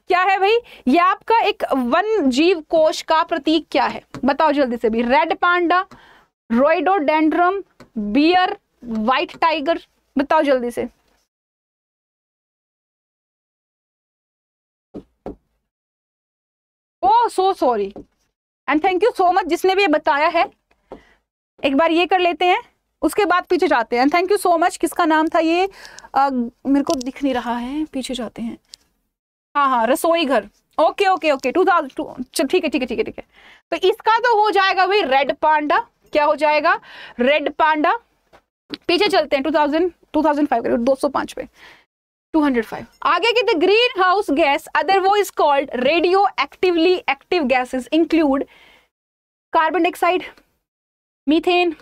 क्या है भाई ये आपका एक वन जीव कोश का प्रतीक क्या है बताओ जल्दी से भी red panda rhododendron bear white tiger बताओ जल्दी से oh so sorry and thank you so much जिसने भी ये बताया है एक बार ये कर लेते हैं उसके बाद पीछे जाते हैं थैंक यू सो मच किसका नाम था ये आ, मेरे को दिख नहीं रहा है पीछे जाते हैं हाँ हाँ रसोई घर okay okay okay two thousand two ठीक है ठीक है ठीक है ठीक है तो इसका तो हो जाएगा भाई रेड पांडा क्या हो जाएगा रेड पांडा पीछे चलते हैं 2000 2005 करीब 205 पे 205 आगे की the green house gas other वो is called radio actively active gases include carbon dioxide methane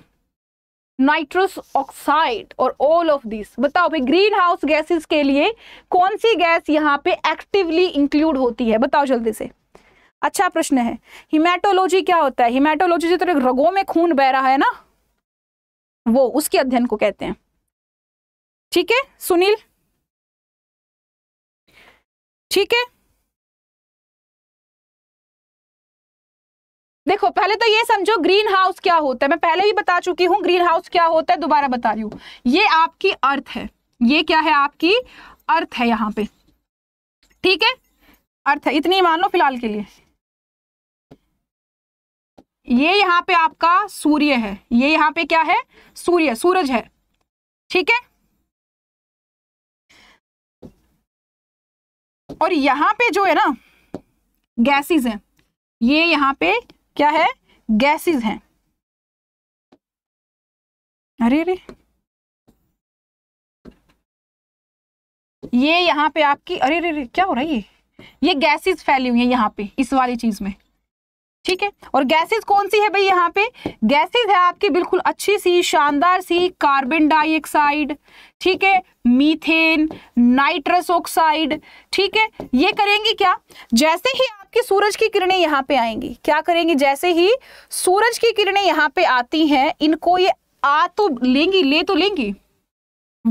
nitrous oxide और ऑल ऑफ दिस बताओ भाई ग्रीन हाउस गैसेस के लिए कौन सी गैस यहाँ पे एक्टिवली इंक्लूड होती है बताओ जल्दी से अच्छा प्रश्न है हिमेटोलॉजी क्या होता है हिमेटोलॉजी जो तो रगों में खून बह रहा है ना वो उसके अध्ययन को कहते हैं ठीक है सुनील ठीक है देखो पहले तो ये समझो ग्रीन हाउस क्या होता है मैं पहले भी बता चुकी हूं ग्रीन हाउस क्या होता है दोबारा बता रही हूं ये आपकी अर्थ है ये क्या है आपकी अर्थ है यहां पे ठीक है अर्थ है इतनी मान लो फिलहाल के लिए ये यहाँ पे आपका सूर्य है ये यहाँ पे क्या है सूर्य सूरज है ठीक है और यहाँ पे जो है ना गैसेस हैं ये यहाँ पे क्या है गैसेस हैं अरे अरे ये यहाँ पे आपकी अरे अरे क्या हो रहा है ये ये गैसेस फैली हुई है यहाँ पे इस वाली चीज में ठीक है और गैसेस कौन सी है भाई यहाँ पे गैसेस है आपकी बिल्कुल अच्छी सी शानदार सी कार्बन डाइऑक्साइड ठीक है मीथेन नाइट्रस ऑक्साइड ठीक है ये करेंगी क्या जैसे ही आपकी सूरज की किरणें यहाँ पे आएंगी क्या करेंगी जैसे ही सूरज की किरणें यहाँ पे आती हैं इनको ये आ तो लेंगी ले तो लेंगी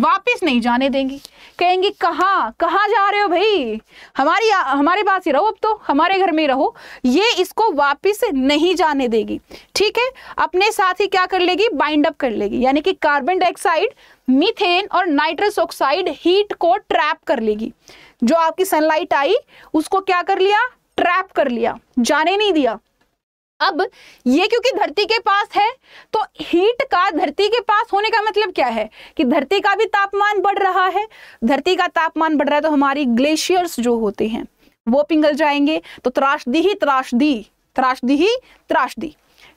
वापिस नहीं जाने देंगी कहेंगी कहाँ कहाँ जा रहे हो भाई हमारी हमारे पास ही रहो अब तो हमारे घर में रहो ये इसको वापिस नहीं जाने देगी ठीक है अपने साथ ही क्या कर लेगी बाइंड अप कर लेगी यानी कि कार्बन डाइऑक्साइड मीथेन और नाइट्रस ऑक्साइड हीट को ट्रैप कर लेगी जो आपकी सनलाइट आई उसको क्या कर लिया ट्रैप कर लिया जाने नहीं दिया अब ये क्योंकि धरती के पास है तो हीट का धरती के पास होने का मतलब क्या है कि धरती का भी तापमान बढ़ रहा है धरती का तापमान बढ़ रहा है तो हमारी ग्लेशियर्स जो होते हैं वो पिंगल जाएंगे तो त्रासदी ही त्रासदी त्रासदी ही त्रासदी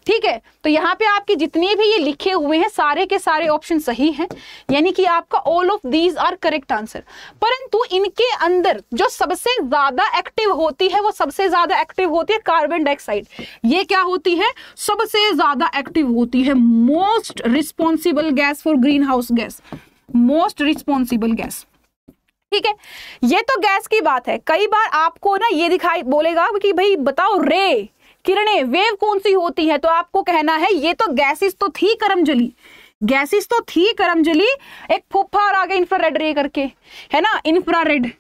ठीक है तो यहाँ पे आपके जितने भी ये लिखे हुए हैं सारे के सारे ऑप्शन सही हैं यानी कि आपका all of these are correct answer परंतु इनके अंदर जो सबसे ज्यादा एक्टिव होती है वो सबसे ज्यादा एक्टिव होती है कार्बन डाइऑक्साइड ये क्या होती है सबसे ज्यादा एक्टिव होती है most responsible gas for green house gas most responsible gas ठीक है ये तो गैस की बात है कई बार आपको ना ये दिखाई बोलेगा कि भाई बताओ रे किरणें वेव कौन सी होती है तो आपको कहना है ये तो गैसेस तो थी जली गैसेस तो थी जली एक फुफा और आगे इंफ्रारेड रे करके है ना इंफ्रारेड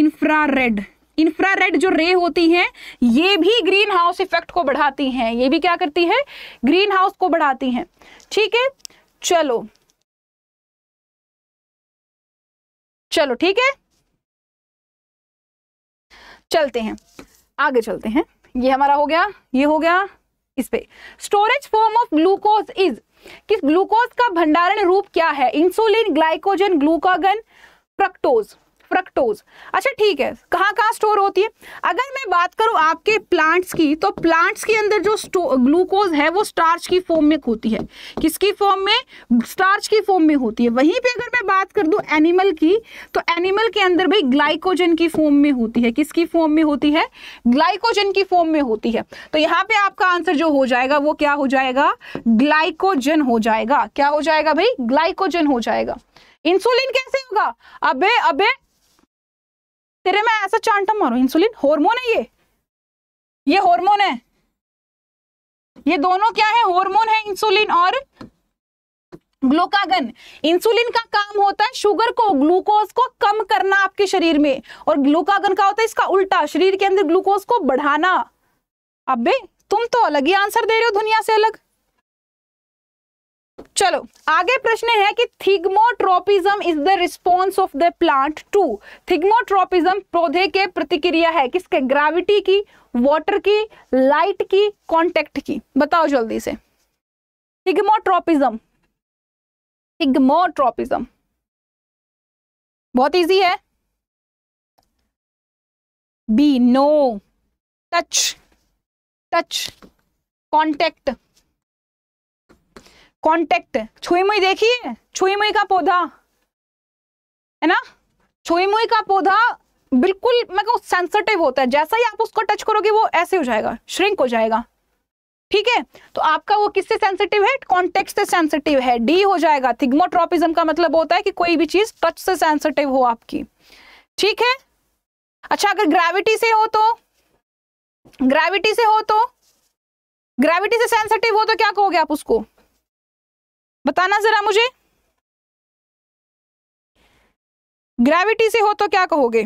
इंफ्रारेड इंफ्रारेड जो रे होती हैं ये भी ग्रीन हाउस इफेक्ट को बढ़ाती हैं ये भी क्या करती है ग्रीन हाउस को बढ़ाती हैं ठीक है चलो चलो ठीक है चलते हैं आगे चलते हैं ये हमारा हो गया ये हो गया इस पे storage form of glucose is किस ग्लूकोज का भंडारण रूप क्या है insulin glycogen glucagon fructose fructose अच्छा ठीक है कहाँ कहाँ स्टोर होती है अगर मैं बात करूँ आपके प्लांट्स की तो प्लांट्स के अंदर जो ग्लूकोज है वो स्टार्च की फॉर्म में होती है किसकी फॉर्म में स्टार्च की फॉर्म में होती है वहीं पे अगर मैं बात कर दूँ एनिमल की तो एनिमल के अंदर भाई ग्लाइकोजन की फॉर्म में होती है किसकी फॉर्म में होती है ग्लाइकोजन की फॉर्म में होती है तो यहाँ पर आपका आंसर जो हो जाएगा वो क्या हो जाएगा ग्लाइकोजन हो जाएगा क्या हो जाएगा भाई ग्लाइकोजन हो जाएगा इंसुलिन कैसे होगा अबे अबे तेरे में ऐसा चांटम मारो इंसुलिन हॉर्मोन है ये ये हॉर्मोन है ये दोनों क्या है हॉर्मोन है इंसुलिन और ग्लूकागन इंसुलिन का काम होता है शुगर को ग्लूकोज को कम करना आपके शरीर में और ग्लूकागन का होता है इसका उल्टा शरीर के अंदर ग्लूकोज को बढ़ाना अबे तुम तो अलग ही आंसर दे रहे हो दुनिया से अलग चलो आगे प्रश्न है कि thigmotropism is the response of the plant to thigmotropism पौधे के प्रतिक्रिया है किसके ग्रेविटी की वाटर की लाइट की कॉन्टेक्ट की बताओ जल्दी से थिग्मोट्रोपिज्म थिग्मोट्रोपिज्म बहुत इजी है B no touch touch contact contact छुईमुई देखिए छुईमुई का पौधा है ना छुईमुई का पौधा बिल्कुल मैं कहूँ सेंसिटिव होता है जैसा ही आप उसको टच करोगे वो ऐसे हो जाएगा श्रिंक हो जाएगा ठीक है तो आपका वो किससे सेंसिटिव है कॉन्टेक्स्ट से सेंसिटिव है डी हो जाएगा थिग्मोट्रोपिज्म का मतलब होता है कि कोई भी चीज टच से सेंसिटिव हो आपकी ठीक है अच्छा अगर ग्रेविटी से हो तो ग्रेविटी से हो तो ग्रेविटी से सेंसिटिव हो तो क्या कहोगे आप उसको बताना जरा मुझे ग्रेविटी से हो तो क्या कहोगे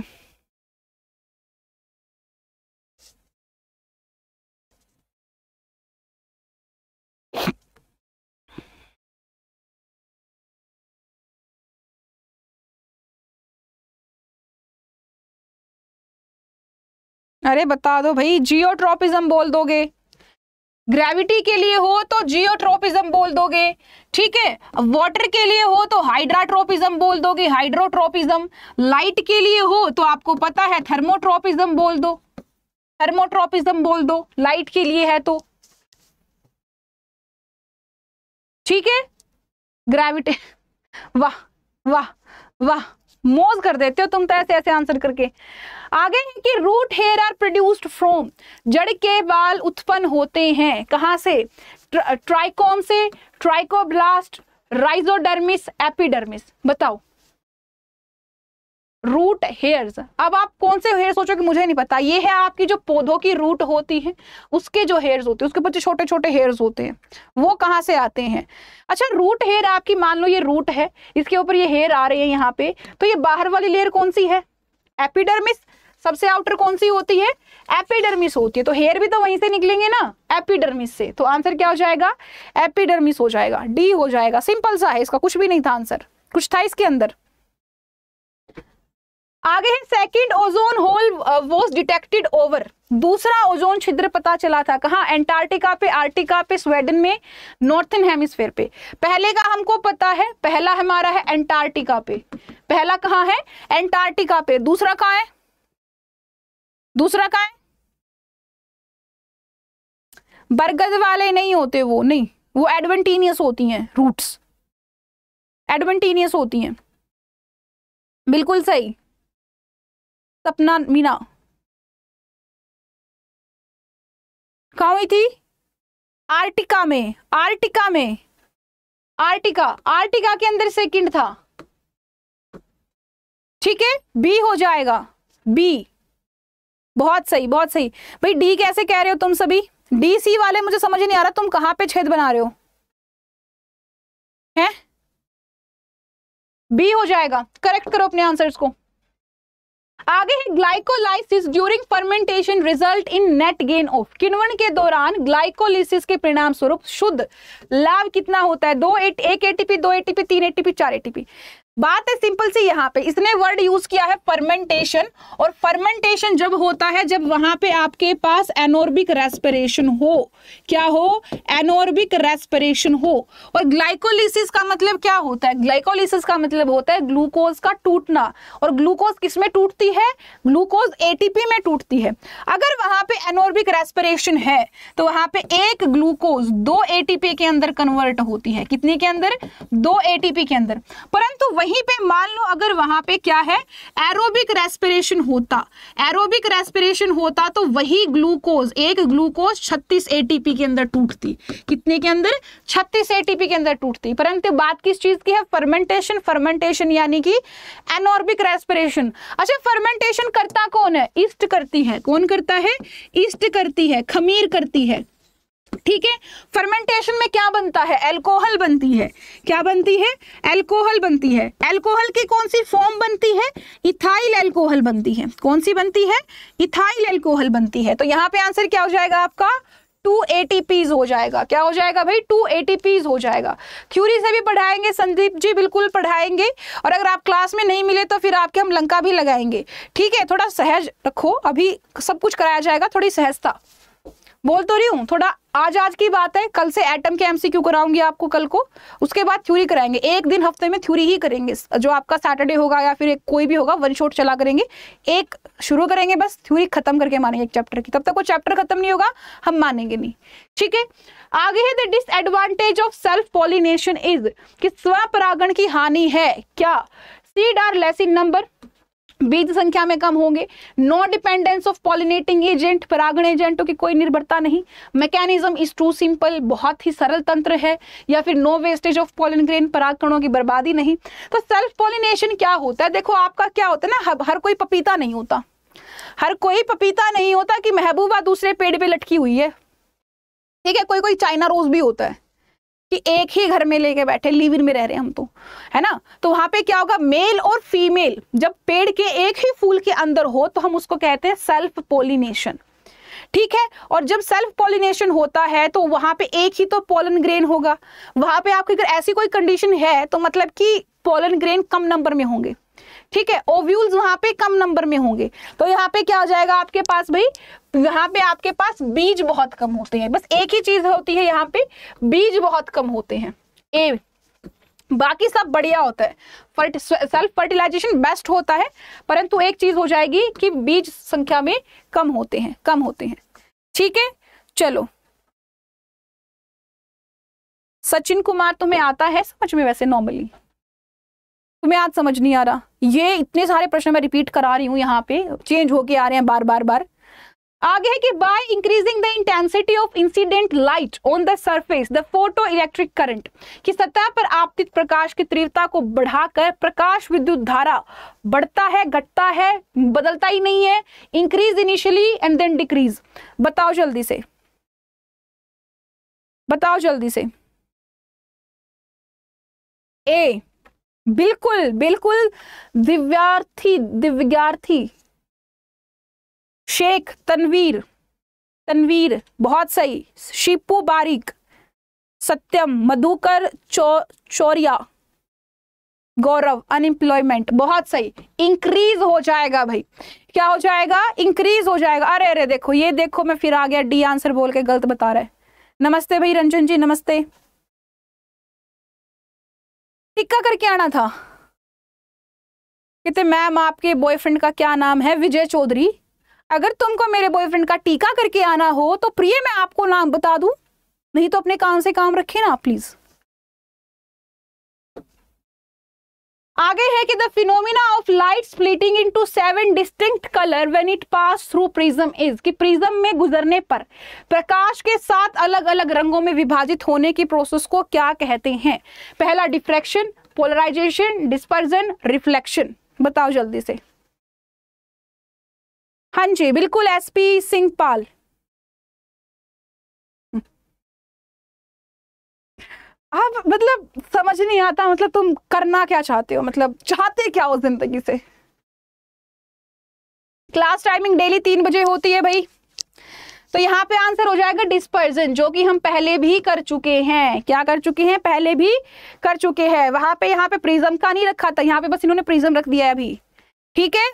अरे बता दो भाई जियोट्रोपिज्म बोल दोगे ग्रेविटी के लिए हो तो जियोट्रोपिज्म बोल दोगे ठीक है वाटर के लिए हो तो हाइड्राट्रोपिज्म बोल दोगे हाइड्रोट्रोपिज्म लाइट के लिए हो तो आपको पता है थर्मोट्रोपिज्म बोल दो थर्मोट्रोपिज्म बोल दो लाइट के लिए है तो ठीक है ग्रेविटी वाह वाह वाह मोज कर देते हो तुम तो ऐसे ऐसे आंसर करके आगे कि root hair are produced from जड़ के बाल उत्पन्न होते हैं कहाँ से ट्राइकोम से ट्राइकोब्लास्ट राइजोडर्मिस एपिडर्मिस बताओ रूट हेयर्स अब आप कौन से हेयर सोचो कि मुझे नहीं पता ये है आपकी जो पौधों की रूट होती है उसके जो हेयर्स होते हैं उसके ऊपर जो छोटे छोटे हेयर्स होते हैं वो कहाँ से आते हैं अच्छा रूट हेयर आपकी मान लो ये रूट है इसके ऊपर ये हेयर आ रहे हैं यहाँ पे तो ये बाहर वाली लेयर कौन सी है एपिडर्मिस सबसे आउटर कौन सी होती है एपिडर्मिस होती है तो हेयर भी तो वहीं से निकलेंगे ना एपिडर्मिस से तो आंसर क्या हो जाएगा एपिडर्मिस हो जाएगा डी हो जाएगा सिंपल सा है इसका कुछ भी नहीं था आंसर कुछ था इसके अंदर आगे है second ozone hole was detected over दूसरा ओजोन छिद्र पता चला था कहा एंटार्क्टिका पे आर्टिका पे स्वेडन में नॉर्थन हेमिस्फेयर पे पहले का हमको पता है पहला हमारा है एंटार्क्टिका पे पहला कहा है एंटार्क्टिका पे दूसरा कहा है दूसरा कहा है बरगद वाले नहीं होते वो नहीं वो एडवेंटीनियस होती हैं रूट्स एडवेंटीनियस होती हैं बिल्कुल सही सपना मीना कहा हुई थी आर्टिका में आर्टिका में आर्टिका आर्टिका के अंदर सेकंड था ठीक है बी हो जाएगा बी बहुत सही बहुत सही भाई डी कैसे कह रहे हो तुम सभी डी सी वाले मुझे समझ नहीं आ रहा तुम कहां पे छेद बना रहे हो हैं बी हो जाएगा करेक्ट करो अपने आंसर्स को आगे है glycolysis during fermentation result in net gain of किण्वन के दौरान ग्लाइकोलाइसिस के परिणाम स्वरूप शुद्ध लाभ कितना होता है दो एट एक एटीपी दो एटीपी तीन एटीपी चार एटीपी बात है सिंपल सी यहाँ पे इसने वर्ड यूज किया है फर्मेंटेशन और फर्मेंटेशन जब होता है जब वहां पे आपके पास एनोरबिक रेस्पिरेशन हो क्या हो एनोरबिक रेस्पिरेशन हो और ग्लाइकोलिसिस का मतलब क्या होता है ग्लाइकोलिसिस का मतलब होता है ग्लूकोज का टूटना और ग्लूकोज किसमें टूटती है ग्लूकोज ए में टूटती है अगर वहां पर एनोरबिक रेस्पिरेशन है तो वहां पर एक ग्लूकोज दो ए के अंदर कन्वर्ट होती है कितने के अंदर दो ए के अंदर परंतु वही कहीं पे मान लो अगर वहां पे क्या है एरोबिक रेस्पिरेशन होता एरोबिक रेस्पिरेशन होता तो वही ग्लूकोज एक ग्लूकोज 36 एटीपी के अंदर टूटती कितने के अंदर 36 एटीपी के अंदर टूटती परंतु बात किस चीज की है फर्मेंटेशन फर्मेंटेशन यानी कि एनोरबिक रेस्पिरेशन अच्छा फर्मेंटेशन करता कौन है ईस्ट करती है कौन करता है ईस्ट करती है खमीर करती है ठीक है फर्मेंटेशन में क्या बनता है एल्कोहल बनती है क्या बनती है एल्कोहल बनती है एल्कोहल की कौन सी फॉर्म बनती है इथाइल एल्कोहल बनती है कौन सी बनती है इथाइल एल्कोहल बनती है तो यहाँ पे आंसर क्या हो जाएगा आपका टू एटीपीज हो जाएगा क्या हो जाएगा भाई टू एटीपीज हो जाएगा क्यूरी से भी पढ़ाएंगे संदीप जी बिल्कुल पढ़ाएंगे और अगर आप क्लास में नहीं मिले तो फिर आपके हम लंका भी लगाएंगे ठीक है थोड़ा सहज रखो अभी सब कुछ कराया जाएगा थोड़ी सहजता बोल तो रही हूँ थोड़ा आज आज की बात है कल से एटम के एमसीक्यू कराऊंगी आपको कल को उसके बाद थ्योरी कराएंगे एक दिन हफ्ते में थ्योरी ही करेंगे जो आपका सैटरडे होगा या फिर एक कोई भी होगा वन शॉट चला करेंगे एक शुरू करेंगे बस थ्योरी खत्म करके मानेंगे एक चैप्टर की तब तक वो चैप्टर खत्म नहीं होगा हम मानेंगे नहीं ठीक है आगे है the disadvantage of self pollination is कि स्वपरागण की हानि है क्या seed are less in number बीज संख्या में कम होंगे no dependence of pollinating agent परागण एजेंटों की कोई निर्भरता नहीं मैकेनिज्म इज टू सिंपल बहुत ही सरल तंत्र है या फिर no wastage of pollen grain परागकणों की बर्बादी नहीं तो सेल्फ पॉलिनेशन क्या होता है देखो आपका क्या होता है ना हर, हर कोई पपीता नहीं होता हर कोई पपीता नहीं होता कि महबूबा दूसरे पेड़ पे लटकी हुई है ठीक है कोई कोई चाइना रोज भी होता है कि एक ही घर में लेके बैठे लिव इन में रह रहे हैं हम तो है ना तो वहां पे क्या होगा मेल और फीमेल जब पेड़ के एक ही फूल के अंदर हो तो हम उसको कहते हैं सेल्फ पोलिनेशन ठीक है और जब सेल्फ पोलिनेशन होता है तो वहां पे एक ही तो पोलन ग्रेन होगा वहां पे आपकी अगर ऐसी कोई कंडीशन है तो मतलब कि पोलन ग्रेन कम नंबर में होंगे ठीक है ओव्यूल्स वहां पे कम नंबर में होंगे तो यहाँ पे क्या हो जाएगा आपके पास भाई यहाँ पे आपके पास बीज बहुत कम होते हैं बस एक ही चीज होती है यहाँ पे बीज बहुत कम होते हैं ए बाकी सब बढ़िया होता है फर्ट सेल्फ फर्टिलाइजेशन बेस्ट होता है परंतु एक चीज हो जाएगी कि बीज संख्या में कम होते हैं कम होते हैं ठीक है चलो सचिन कुमार तुम्हें आता है समझ में वैसे नॉर्मली तुम्हें आज समझ नहीं आ रहा ये इतने सारे प्रश्न मैं रिपीट करा रही हूँ यहाँ पे चेंज होके आ रहे हैं बार बार बार आगे है कि by increasing the intensity of incident light on the surface the photoelectric current की सतह पर आपतित प्रकाश की तीव्रता को बढ़ाकर प्रकाश विद्युत धारा बढ़ता है घटता है बदलता ही नहीं है increase initially and then decrease बताओ जल्दी से बताओ जल्दी से ए बिल्कुल बिल्कुल दिव्यार्थी दिव्यार्थी शेख तनवीर तनवीर बहुत सही शिपू बारीक सत्यम मधुकर चो चोरिया गौरव अनएम्प्लॉयमेंट बहुत सही इंक्रीज हो जाएगा भाई क्या हो जाएगा इंक्रीज हो जाएगा अरे अरे देखो ये देखो मैं फिर आ गया डी आंसर बोल के गलत बता रहा है नमस्ते भाई रंजन जी नमस्ते टिक्का करके आना था कहते मैम आपके बॉयफ्रेंड का क्या नाम है विजय चौधरी अगर तुमको मेरे बॉयफ्रेंड का टीका करके आना हो तो प्रिय मैं आपको नाम बता दूं नहीं तो अपने कान से काम रखे ना प्लीज़ आगे है कि the phenomena of light splitting into seven distinct colour when it pass through prism is कि प्रिज्म में गुजरने पर प्रकाश के साथ अलग अलग रंगों में विभाजित होने की प्रोसेस को क्या कहते हैं पहला डिफ्रैक्शन पोलराइजेशन डिस्पर्जन रिफ्लेक्शन बताओ जल्दी से हाँ जी बिल्कुल एसपी सिंह पाल आप मतलब समझ नहीं आता मतलब तुम करना क्या चाहते हो मतलब चाहते क्या हो जिंदगी से क्लास टाइमिंग डेली तीन बजे होती है भाई तो यहाँ पे आंसर हो जाएगा डिस्पर्जन जो कि हम पहले भी कर चुके हैं क्या कर चुके हैं पहले भी कर चुके हैं वहां पे यहाँ पे प्रिज्म का नहीं रखा था यहाँ पे बस इन्होंने प्रिज्म रख दिया है अभी ठीक है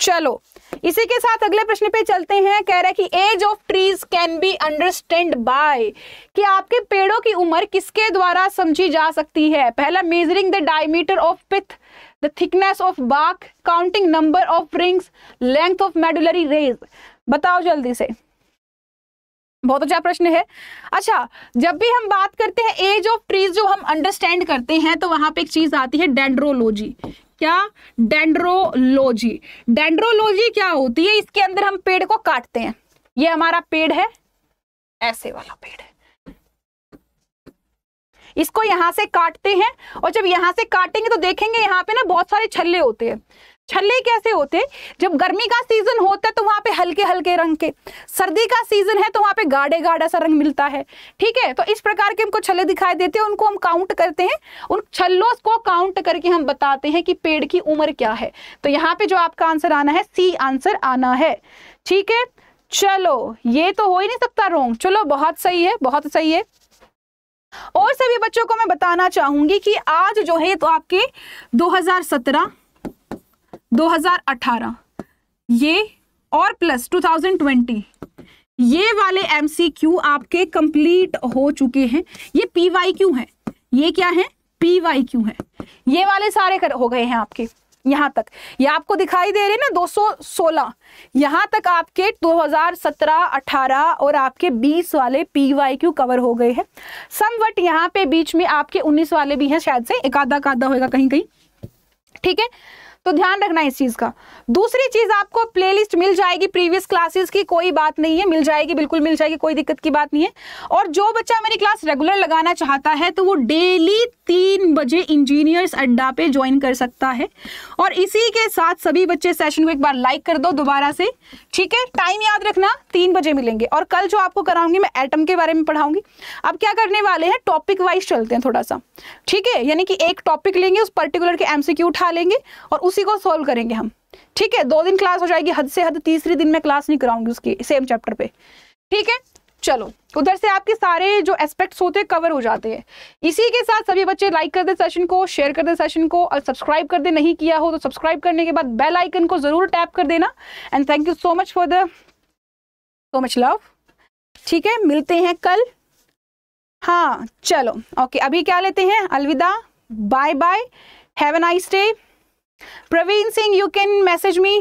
चलो इसी के साथ अगले प्रश्न पे चलते हैं कह रहा है कि age of trees can be understand by कि आपके पेड़ों की उम्र किसके द्वारा समझी जा सकती है पहला measuring the diameter of pith the thickness of bark counting number of rings length of medullary rays बताओ जल्दी से बहुत अच्छा प्रश्न है अच्छा जब भी हम बात करते हैं एज ऑफ ट्रीज जो हम अंडरस्टैंड करते हैं तो वहां पे एक चीज आती है डेंड्रोलॉजी क्या डेंड्रोलॉजी डेंड्रोलॉजी क्या होती है इसके अंदर हम पेड़ को काटते हैं ये हमारा पेड़ है ऐसे वाला पेड़ है इसको यहां से काटते हैं और जब यहां से काटेंगे तो देखेंगे यहां पे ना बहुत सारे छल्ले होते हैं छल्ले कैसे होते जब गर्मी का सीजन होता है तो वहां पे हल्के हल्के रंग के सर्दी का सीजन है तो वहां पे गाढ़े गाढ़ा सा रंग मिलता है ठीक है तो इस प्रकार के हमको छल्ले दिखाई देते हैं उनको हम काउंट करते हैं उन छल्लों को काउंट करके हम बताते हैं कि पेड़ की उम्र क्या है तो यहाँ पे जो आपका आंसर आना है सी आंसर आना है ठीक है चलो ये तो हो ही नहीं सकता रोंग चलो बहुत सही है बहुत सही है और सभी बच्चों को मैं बताना चाहूंगी कि आज जो है तो आपके 2017 2018 ये और प्लस 2020 ये वाले एम आपके कंप्लीट हो चुके हैं ये पी वाई क्यू है ये क्या है पी वाई क्यू है ये वाले सारे कर हो गए हैं आपके यहाँ तक ये आपको दिखाई दे रहे हैं ना 216 यहाँ तक आपके 2017 18 और आपके 20 वाले पी वाई क्यू कवर हो गए हैं समवट यहाँ पे बीच में आपके 19 वाले भी हैं शायद से एक आधा का आधा होगा कहीं कहीं ठीक है तो ध्यान रखना इस चीज़ का दूसरी चीज़ आपको प्लेलिस्ट मिल जाएगी प्रीवियस क्लासेस की कोई बात नहीं है मिल जाएगी बिल्कुल मिल जाएगी कोई दिक्कत की बात नहीं है और जो बच्चा मेरी क्लास रेगुलर लगाना चाहता है तो वो डेली तीन बजे इंजीनियर्स अड्डा पे ज्वाइन कर सकता है और इसी के साथ सभी बच्चे सेशन को एक बार लाइक कर दो दोबारा से ठीक है टाइम याद रखना तीन बजे मिलेंगे और कल जो आपको कराऊंगी मैं एटम के बारे में पढ़ाऊंगी अब क्या करने वाले हैं टॉपिक वाइज चलते हैं थोड़ा सा ठीक है यानी कि एक टॉपिक लेंगे उस पर्टिकुलर के एमसीक्यू उठा लेंगे और उस उसी को सोल्व करेंगे हम ठीक है दो दिन क्लास हो जाएगी हद से हद तीसरे दिन में क्लास नहीं कराऊंगी उसकी सेम चैप्टर पे ठीक है चलो उधर से आपके सारे जो एस्पेक्ट्स होते हैं कवर हो जाते हैं इसी के साथ सभी बच्चे लाइक कर दे सेशन को शेयर कर दे सेशन को और सब्सक्राइब कर दे नहीं किया हो तो सब्सक्राइब करने के बाद बेल आइकन को ज़रूर टैप कर देना and thank you so much for the so much love ठीक है मिलते हैं कल हाँ चलो ओके अभी क्या लेते हैं अलविदा bye bye have a nice day Praveen Singh you can message me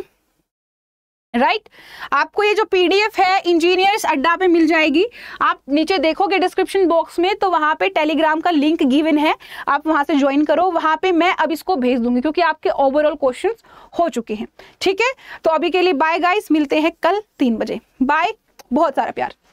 right आपको ये जो पीडीएफ है इंजीनियर्स अड्डा पे मिल जाएगी आप नीचे देखोगे डिस्क्रिप्शन बॉक्स में तो वहां पे टेलीग्राम का लिंक गिवन है आप वहां से ज्वाइन करो वहां पे मैं अब इसको भेज दूंगी क्योंकि आपके ओवरऑल क्वेश्चन हो चुके हैं ठीक है तो अभी के लिए बाय गाइस मिलते हैं कल तीन बजे बाय बहुत सारा प्यार